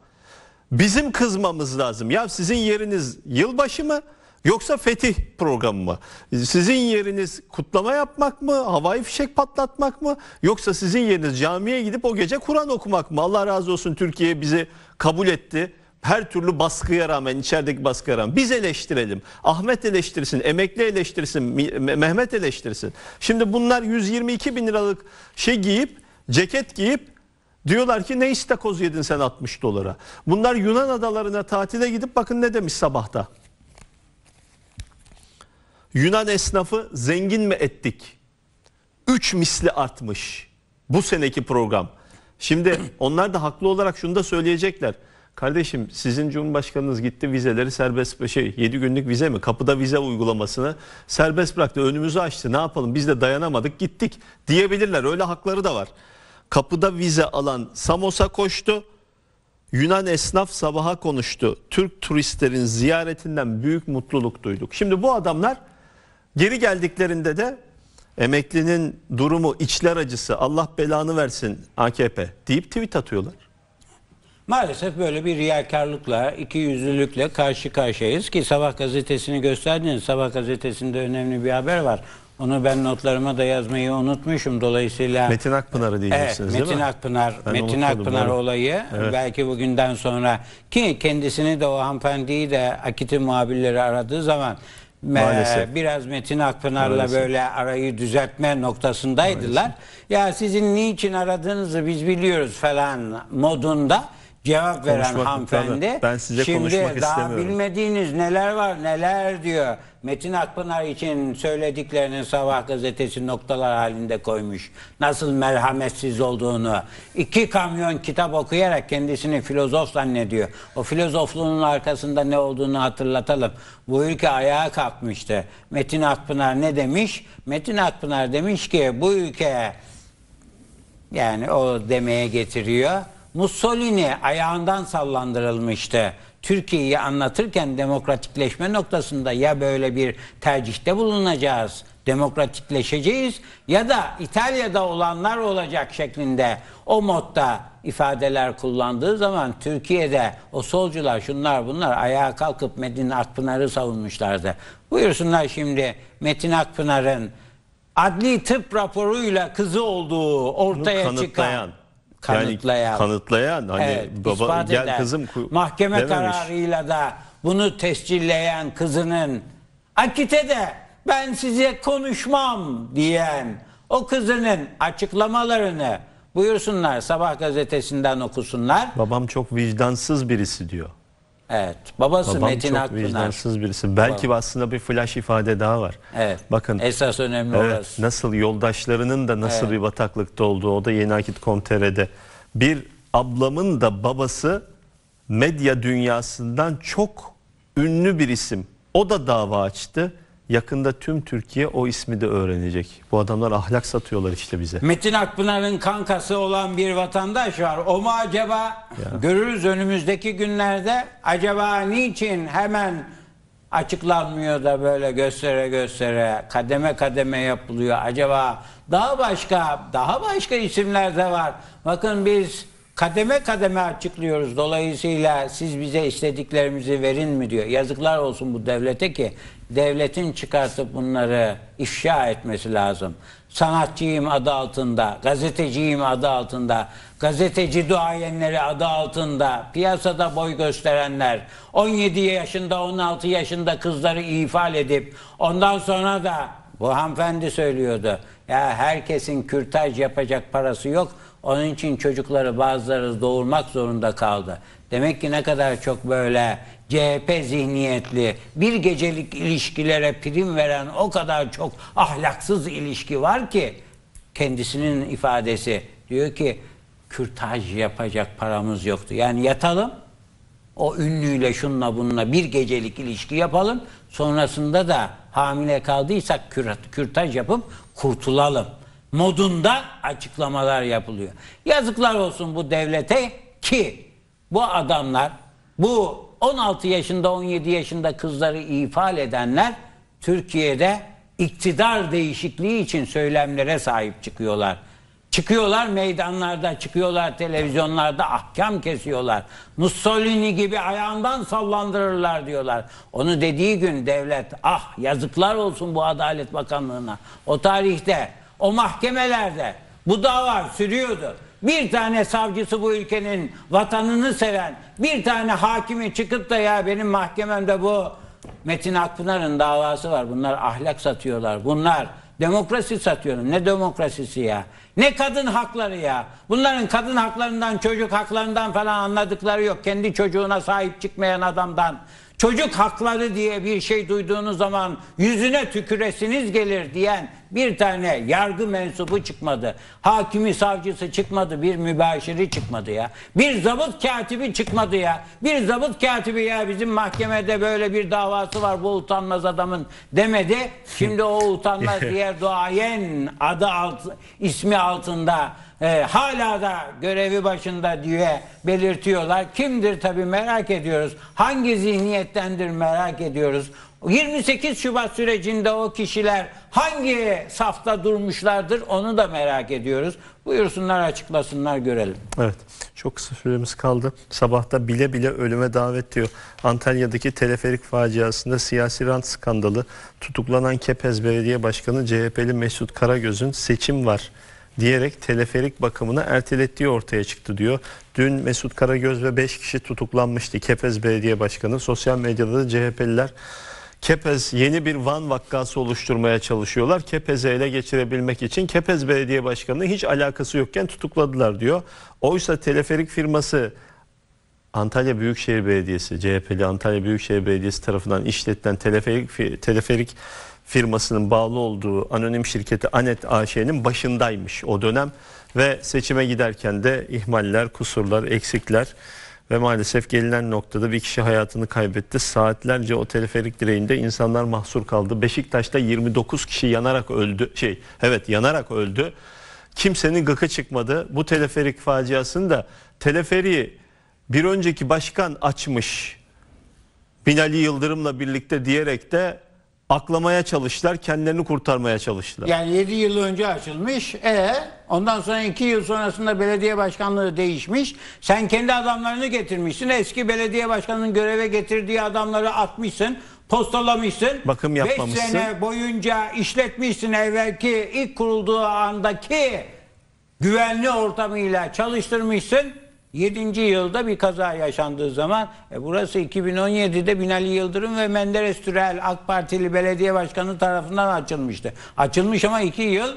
Bizim kızmamız lazım. Ya sizin yeriniz yılbaşı mı? Yoksa fetih programı mı? Sizin yeriniz kutlama yapmak mı? Havai fişek patlatmak mı? Yoksa sizin yeriniz camiye gidip o gece Kur'an okumak mı? Allah razı olsun Türkiye bizi kabul etti. Her türlü baskıya rağmen, içerideki baskıya rağmen biz eleştirelim. Ahmet eleştirsin, emekli eleştirsin, Mehmet eleştirsin. Şimdi bunlar 122 bin liralık şey giyip, ceket giyip Diyorlar ki ne istakoz yedin sen 60 dolara. Bunlar Yunan adalarına tatile gidip bakın ne demiş sabahta. Yunan esnafı zengin mi ettik? 3 misli artmış bu seneki program. Şimdi onlar da haklı olarak şunu da söyleyecekler. Kardeşim sizin Cumhurbaşkanınız gitti vizeleri serbest şey 7 günlük vize mi kapıda vize uygulamasını serbest bıraktı önümüzü açtı ne yapalım biz de dayanamadık gittik diyebilirler öyle hakları da var. Kapıda vize alan Samos'a koştu. Yunan esnaf sabaha konuştu. Türk turistlerin ziyaretinden büyük mutluluk duyduk. Şimdi bu adamlar geri geldiklerinde de Emeklinin durumu içler acısı Allah belanı versin AKP deyip tweet atıyorlar. Maalesef böyle bir riyakarlıkla, iki yüzlülükle karşı karşıyayız ki sabah gazetesini gösterdiniz. Sabah gazetesinde önemli bir haber var. Onu ben notlarıma da yazmayı unutmuşum. Dolayısıyla Metin Akpınar'ı diyeceksiniz evet, Metin değil mi? Akpınar, ben Metin Akpınar doğru. olayı evet. belki bugünden sonra ki kendisini de o hanımefendiyi de Akit'in muhabirleri aradığı zaman Maalesef. biraz Metin Akpınar'la Maalesef. böyle arayı düzeltme noktasındaydılar. Maalesef. Ya sizin niçin aradığınızı biz biliyoruz falan modunda cevap veren Konuşmak hanımefendi. Ben size şimdi konuşmak daha istemiyorum. bilmediğiniz neler var neler diyor. Metin Akpınar için söylediklerini Sabah gazetesi noktalar halinde koymuş. Nasıl merhametsiz olduğunu. İki kamyon kitap okuyarak kendisini filozof zannediyor. O filozofluğunun arkasında ne olduğunu hatırlatalım. Bu ülke ayağa kalkmıştı. Metin Akpınar ne demiş? Metin Akpınar demiş ki bu ülke yani o demeye getiriyor Mussolini ayağından sallandırılmıştı. Türkiye'yi anlatırken demokratikleşme noktasında ya böyle bir tercihte bulunacağız, demokratikleşeceğiz ya da İtalya'da olanlar olacak şeklinde o modda ifadeler kullandığı zaman Türkiye'de o solcular şunlar bunlar ayağa kalkıp Metin Akpınar'ı savunmuşlardı. Buyursunlar şimdi Metin Akpınar'ın adli tıp raporuyla kızı olduğu ortaya çıkan kanıtlayan. Yani kanıtlayan hani evet, baba gel eden, kızım mahkeme dememiş. kararıyla da bunu tescilleyen kızının akite de ben size konuşmam diyen o kızının açıklamalarını buyursunlar sabah gazetesinden okusunlar. Babam çok vicdansız birisi diyor. Evet. Babası Babam Metin çok vicdansız birisi. Belki Babam. aslında bir flash ifade daha var. Evet. Bakın. Esas önemli evet, orası. Nasıl yoldaşlarının da nasıl evet. bir bataklıkta olduğu o da Yeni Akit Komtere'de. Bir ablamın da babası medya dünyasından çok ünlü bir isim. O da dava açtı. Yakında tüm Türkiye o ismi de öğrenecek. Bu adamlar ahlak satıyorlar işte bize. Metin Akpınar'ın kankası olan bir vatandaş var. O mu acaba? Ya. Görürüz önümüzdeki günlerde. Acaba niçin hemen açıklanmıyor da böyle göstere göstere kademe kademe yapılıyor. Acaba daha başka daha başka isimler de var. Bakın biz kademe kademe açıklıyoruz. Dolayısıyla siz bize istediklerimizi verin mi diyor. Yazıklar olsun bu devlete ki devletin çıkartıp bunları ifşa etmesi lazım. Sanatçıyım adı altında, gazeteciyim adı altında, gazeteci duayenleri adı altında, piyasada boy gösterenler, 17 yaşında 16 yaşında kızları ifade edip ondan sonra da bu hanımefendi söylüyordu. Ya herkesin kürtaj yapacak parası yok. Onun için çocukları bazıları doğurmak zorunda kaldı. Demek ki ne kadar çok böyle CHP zihniyetli bir gecelik ilişkilere prim veren o kadar çok ahlaksız ilişki var ki kendisinin ifadesi diyor ki kürtaj yapacak paramız yoktu. Yani yatalım o ünlüyle şunla bununla bir gecelik ilişki yapalım. Sonrasında da hamile kaldıysak kürtaj yapıp kurtulalım. Modunda açıklamalar yapılıyor. Yazıklar olsun bu devlete ki bu adamlar bu 16 yaşında 17 yaşında kızları ifade edenler Türkiye'de iktidar değişikliği için söylemlere sahip çıkıyorlar. Çıkıyorlar meydanlarda, çıkıyorlar televizyonlarda, ahkam kesiyorlar. Mussolini gibi ayağından sallandırırlar diyorlar. Onu dediği gün devlet, ah yazıklar olsun bu Adalet Bakanlığı'na. O tarihte, o mahkemelerde bu dava sürüyordu bir tane savcısı bu ülkenin vatanını seven bir tane hakimi çıkıp da ya benim mahkememde bu Metin Akpınar'ın davası var. Bunlar ahlak satıyorlar. Bunlar demokrasi satıyorlar. Ne demokrasisi ya? Ne kadın hakları ya? Bunların kadın haklarından, çocuk haklarından falan anladıkları yok. Kendi çocuğuna sahip çıkmayan adamdan çocuk hakları diye bir şey duyduğunuz zaman yüzüne tüküresiniz gelir diyen bir tane yargı mensubu çıkmadı. Hakimi savcısı çıkmadı, bir mübaşiri çıkmadı ya. Bir zabıt katibi çıkmadı ya. Bir zabıt katibi ya bizim mahkemede böyle bir davası var bu utanmaz adamın demedi. Şimdi o utanmaz (laughs) diğer duayen adı alt, ismi altında e, hala da görevi başında diye belirtiyorlar. Kimdir tabii merak ediyoruz. Hangi zihniyettendir merak ediyoruz. 28 Şubat sürecinde o kişiler hangi safta durmuşlardır onu da merak ediyoruz. Buyursunlar açıklasınlar görelim. Evet çok kısa süremiz kaldı. Sabahta bile bile ölüme davet diyor. Antalya'daki teleferik faciasında siyasi rant skandalı tutuklanan Kepez Belediye Başkanı CHP'li Mesut Karagöz'ün seçim var diyerek teleferik bakımını ertelettiği ortaya çıktı diyor. Dün Mesut Karagöz ve 5 kişi tutuklanmıştı Kepez Belediye Başkanı. Sosyal medyada da CHP'liler Kepez yeni bir Van vakkası oluşturmaya çalışıyorlar. Kepez'i ele geçirebilmek için Kepez Belediye Başkanı hiç alakası yokken tutukladılar diyor. Oysa teleferik firması Antalya Büyükşehir Belediyesi, CHP'li Antalya Büyükşehir Belediyesi tarafından işletilen teleferik teleferik firmasının bağlı olduğu anonim şirketi Anet AŞ'nin başındaymış o dönem ve seçime giderken de ihmaller, kusurlar, eksikler ve maalesef gelinen noktada bir kişi hayatını kaybetti. Saatlerce o teleferik direğinde insanlar mahsur kaldı. Beşiktaş'ta 29 kişi yanarak öldü. Şey, evet yanarak öldü. Kimsenin gıkı çıkmadı. Bu teleferik faciasını da teleferiği bir önceki başkan açmış. Binali Yıldırım'la birlikte diyerek de aklamaya çalıştılar, kendilerini kurtarmaya çalıştılar. Yani 7 yıl önce açılmış. E ondan sonra 2 yıl sonrasında belediye başkanlığı değişmiş. Sen kendi adamlarını getirmişsin. Eski belediye başkanının göreve getirdiği adamları atmışsın. Postalamışsın. Bakım yapmamışsın. 5 sene boyunca işletmişsin evvelki ilk kurulduğu andaki güvenli ortamıyla çalıştırmışsın. 7. yılda bir kaza yaşandığı zaman e, burası 2017'de Binali Yıldırım ve Menderes Türel AK Partili belediye başkanı tarafından açılmıştı. Açılmış ama 2 yıl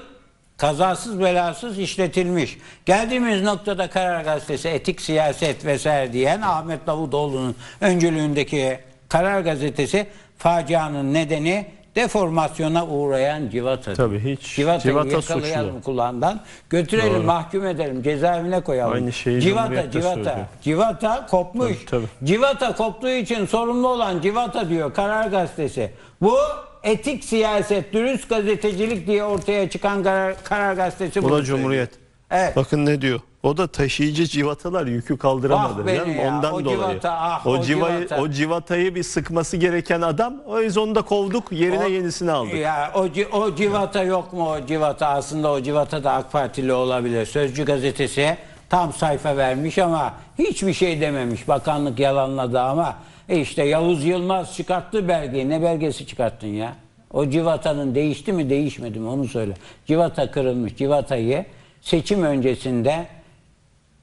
kazasız belasız işletilmiş. Geldiğimiz noktada Karar Gazetesi etik siyaset vesaire diyen Ahmet Davutoğlu'nun öncülüğündeki Karar Gazetesi facianın nedeni deformasyona uğrayan civata. Tabii hiç. Civatayı civata yakalayalım suçlu. kulağından. Götürelim Doğru. mahkum edelim cezaevine koyalım. Aynı şeyi civata civata. Söylüyor. Civata kopmuş. Tabii, tabii. Civata koptuğu için sorumlu olan civata diyor Karar Gazetesi. Bu etik siyaset, dürüst gazetecilik diye ortaya çıkan Karar, karar Gazetesi. Bu da Cumhuriyet. Evet. Bakın ne diyor. O da taşıyıcı civatalar yükü kaldıramadı. Ah beni ya. Ondan o dolayı. Civata, ah, o, o, civayı, civata. o civatayı bir sıkması gereken adam o yüzden onu da kovduk yerine o, yenisini aldık. Ya, o, o civata yok mu o civata aslında o civata da AK Partili olabilir. Sözcü gazetesi tam sayfa vermiş ama hiçbir şey dememiş. Bakanlık yalanladı ama e işte Yavuz Yılmaz çıkarttı belgeyi. Ne belgesi çıkarttın ya? O civatanın değişti mi değişmedi mi onu söyle. Civata kırılmış. Civatayı seçim öncesinde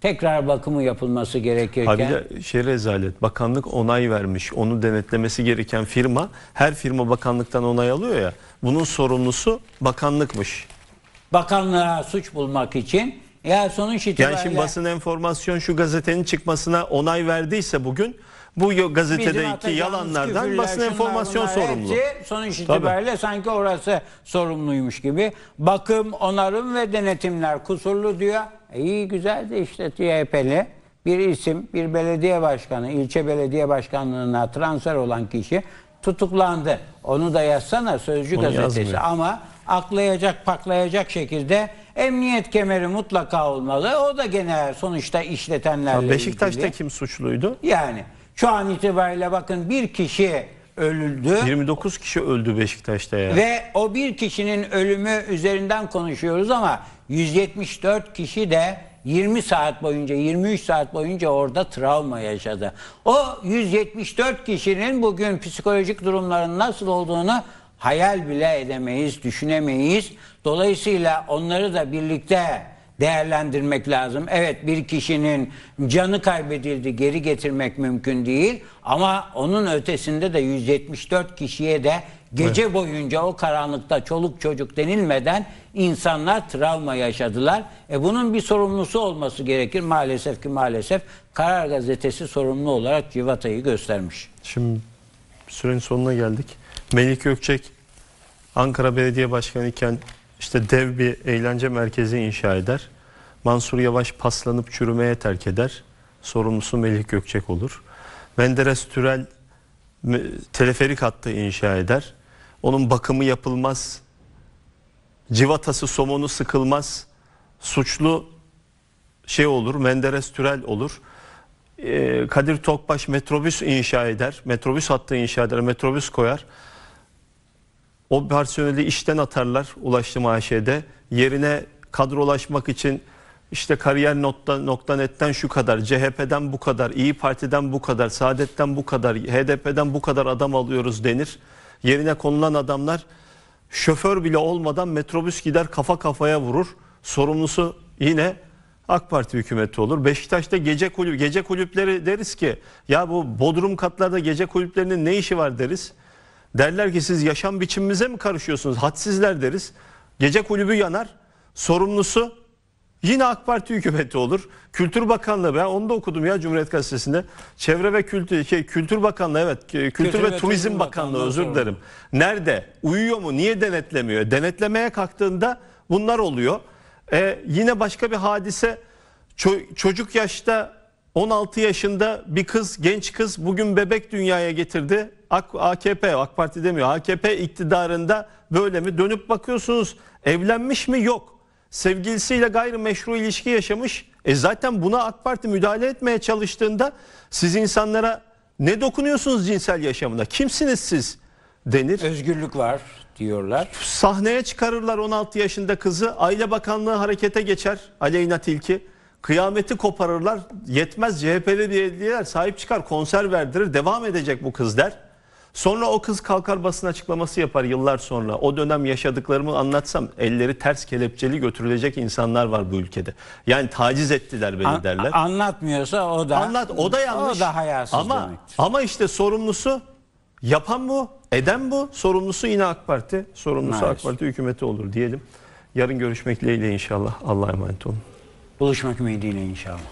tekrar bakımı yapılması gerekirken... Abi de şey rezalet, bakanlık onay vermiş, onu denetlemesi gereken firma, her firma bakanlıktan onay alıyor ya, bunun sorumlusu bakanlıkmış. Bakanlığa suç bulmak için ya sonuç itibariyle... Yani şimdi basın enformasyon şu gazetenin çıkmasına onay verdiyse bugün bu gazetedeki yalanlardan basın şunlar enformasyon sorumlu. Hepsi sonuç Tabii. sanki orası sorumluymuş gibi. Bakım, onarım ve denetimler kusurlu diyor. E iyi güzel de işte CHP'li bir isim, bir belediye başkanı, ilçe belediye başkanlığına transfer olan kişi tutuklandı. Onu da yazsana Sözcü Onu gazetesi yazmıyor. ama aklayacak paklayacak şekilde emniyet kemeri mutlaka olmalı. O da gene sonuçta işletenlerle ya Beşiktaş'ta ilgili. kim suçluydu? Yani şu an itibariyle bakın bir kişi öldü. 29 kişi öldü Beşiktaş'ta ya. Ve o bir kişinin ölümü üzerinden konuşuyoruz ama 174 kişi de 20 saat boyunca 23 saat boyunca orada travma yaşadı. O 174 kişinin bugün psikolojik durumlarının nasıl olduğunu hayal bile edemeyiz, düşünemeyiz. Dolayısıyla onları da birlikte değerlendirmek lazım. Evet bir kişinin canı kaybedildi geri getirmek mümkün değil ama onun ötesinde de 174 kişiye de gece evet. boyunca o karanlıkta çoluk çocuk denilmeden insanlar travma yaşadılar. E bunun bir sorumlusu olması gerekir. Maalesef ki maalesef Karar Gazetesi sorumlu olarak Civata'yı göstermiş. Şimdi sürenin sonuna geldik. Melik Gökçek Ankara Belediye Başkanı iken işte dev bir eğlence merkezi inşa eder. Mansur Yavaş paslanıp çürümeye terk eder. Sorumlusu Melih Gökçek olur. Menderes Türel teleferik hattı inşa eder. Onun bakımı yapılmaz. Civatası somonu sıkılmaz. Suçlu şey olur, Menderes Türel olur. Ee, Kadir Tokbaş metrobüs inşa eder. Metrobüs hattı inşa eder, metrobüs koyar. O personeli işten atarlar Ulaştırma AŞ'de. Yerine kadrolaşmak için işte kariyer nokta, nokta netten şu kadar, CHP'den bu kadar, İyi Parti'den bu kadar, Saadet'ten bu kadar, HDP'den bu kadar adam alıyoruz denir. Yerine konulan adamlar şoför bile olmadan metrobüs gider kafa kafaya vurur. Sorumlusu yine AK Parti hükümeti olur. Beşiktaş'ta gece kulüp gece kulüpleri deriz ki ya bu bodrum katlarda gece kulüplerinin ne işi var deriz. Derler ki siz yaşam biçimimize mi karışıyorsunuz? Hadsizler deriz. Gece kulübü yanar. Sorumlusu yine AK Parti hükümeti olur. Kültür Bakanlığı ben onu da okudum ya Cumhuriyet Gazetesi'nde. Çevre ve Kültür şey, Kültür Bakanlığı evet Kültür, Kültür ve, ve Turizm Bakanlığı, Bakanlığı özür dilerim. Nerede? Uyuyor mu? Niye denetlemiyor? Denetlemeye kalktığında bunlar oluyor. Ee, yine başka bir hadise ço çocuk yaşta 16 yaşında bir kız, genç kız bugün bebek dünyaya getirdi. AKP, AK Parti demiyor, AKP iktidarında böyle mi? Dönüp bakıyorsunuz evlenmiş mi? Yok. Sevgilisiyle gayrimeşru ilişki yaşamış. E zaten buna AK Parti müdahale etmeye çalıştığında siz insanlara ne dokunuyorsunuz cinsel yaşamına? Kimsiniz siz? denir. Özgürlük var diyorlar. Sahneye çıkarırlar 16 yaşında kızı. Aile Bakanlığı harekete geçer. Aleyna Tilki. Kıyameti koparırlar. Yetmez CHP'li belediyeler sahip çıkar konser verdirir. Devam edecek bu kız der. Sonra o kız kalkar basın açıklaması yapar yıllar sonra. O dönem yaşadıklarımı anlatsam elleri ters kelepçeli götürülecek insanlar var bu ülkede. Yani taciz ettiler beni An, derler. Anlatmıyorsa o da Anlat o da yanlış. O da hayasız ama demektir. ama işte sorumlusu yapan bu, eden bu, sorumlusu yine AK Parti, sorumlusu Maalesef. AK Parti hükümeti olur diyelim. Yarın görüşmek dileğiyle inşallah. Allah'a emanet olun. Buluşmak ümidiyle inşallah.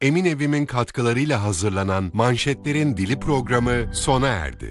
Emin Evim'in katkılarıyla hazırlanan Manşetlerin Dili programı sona erdi.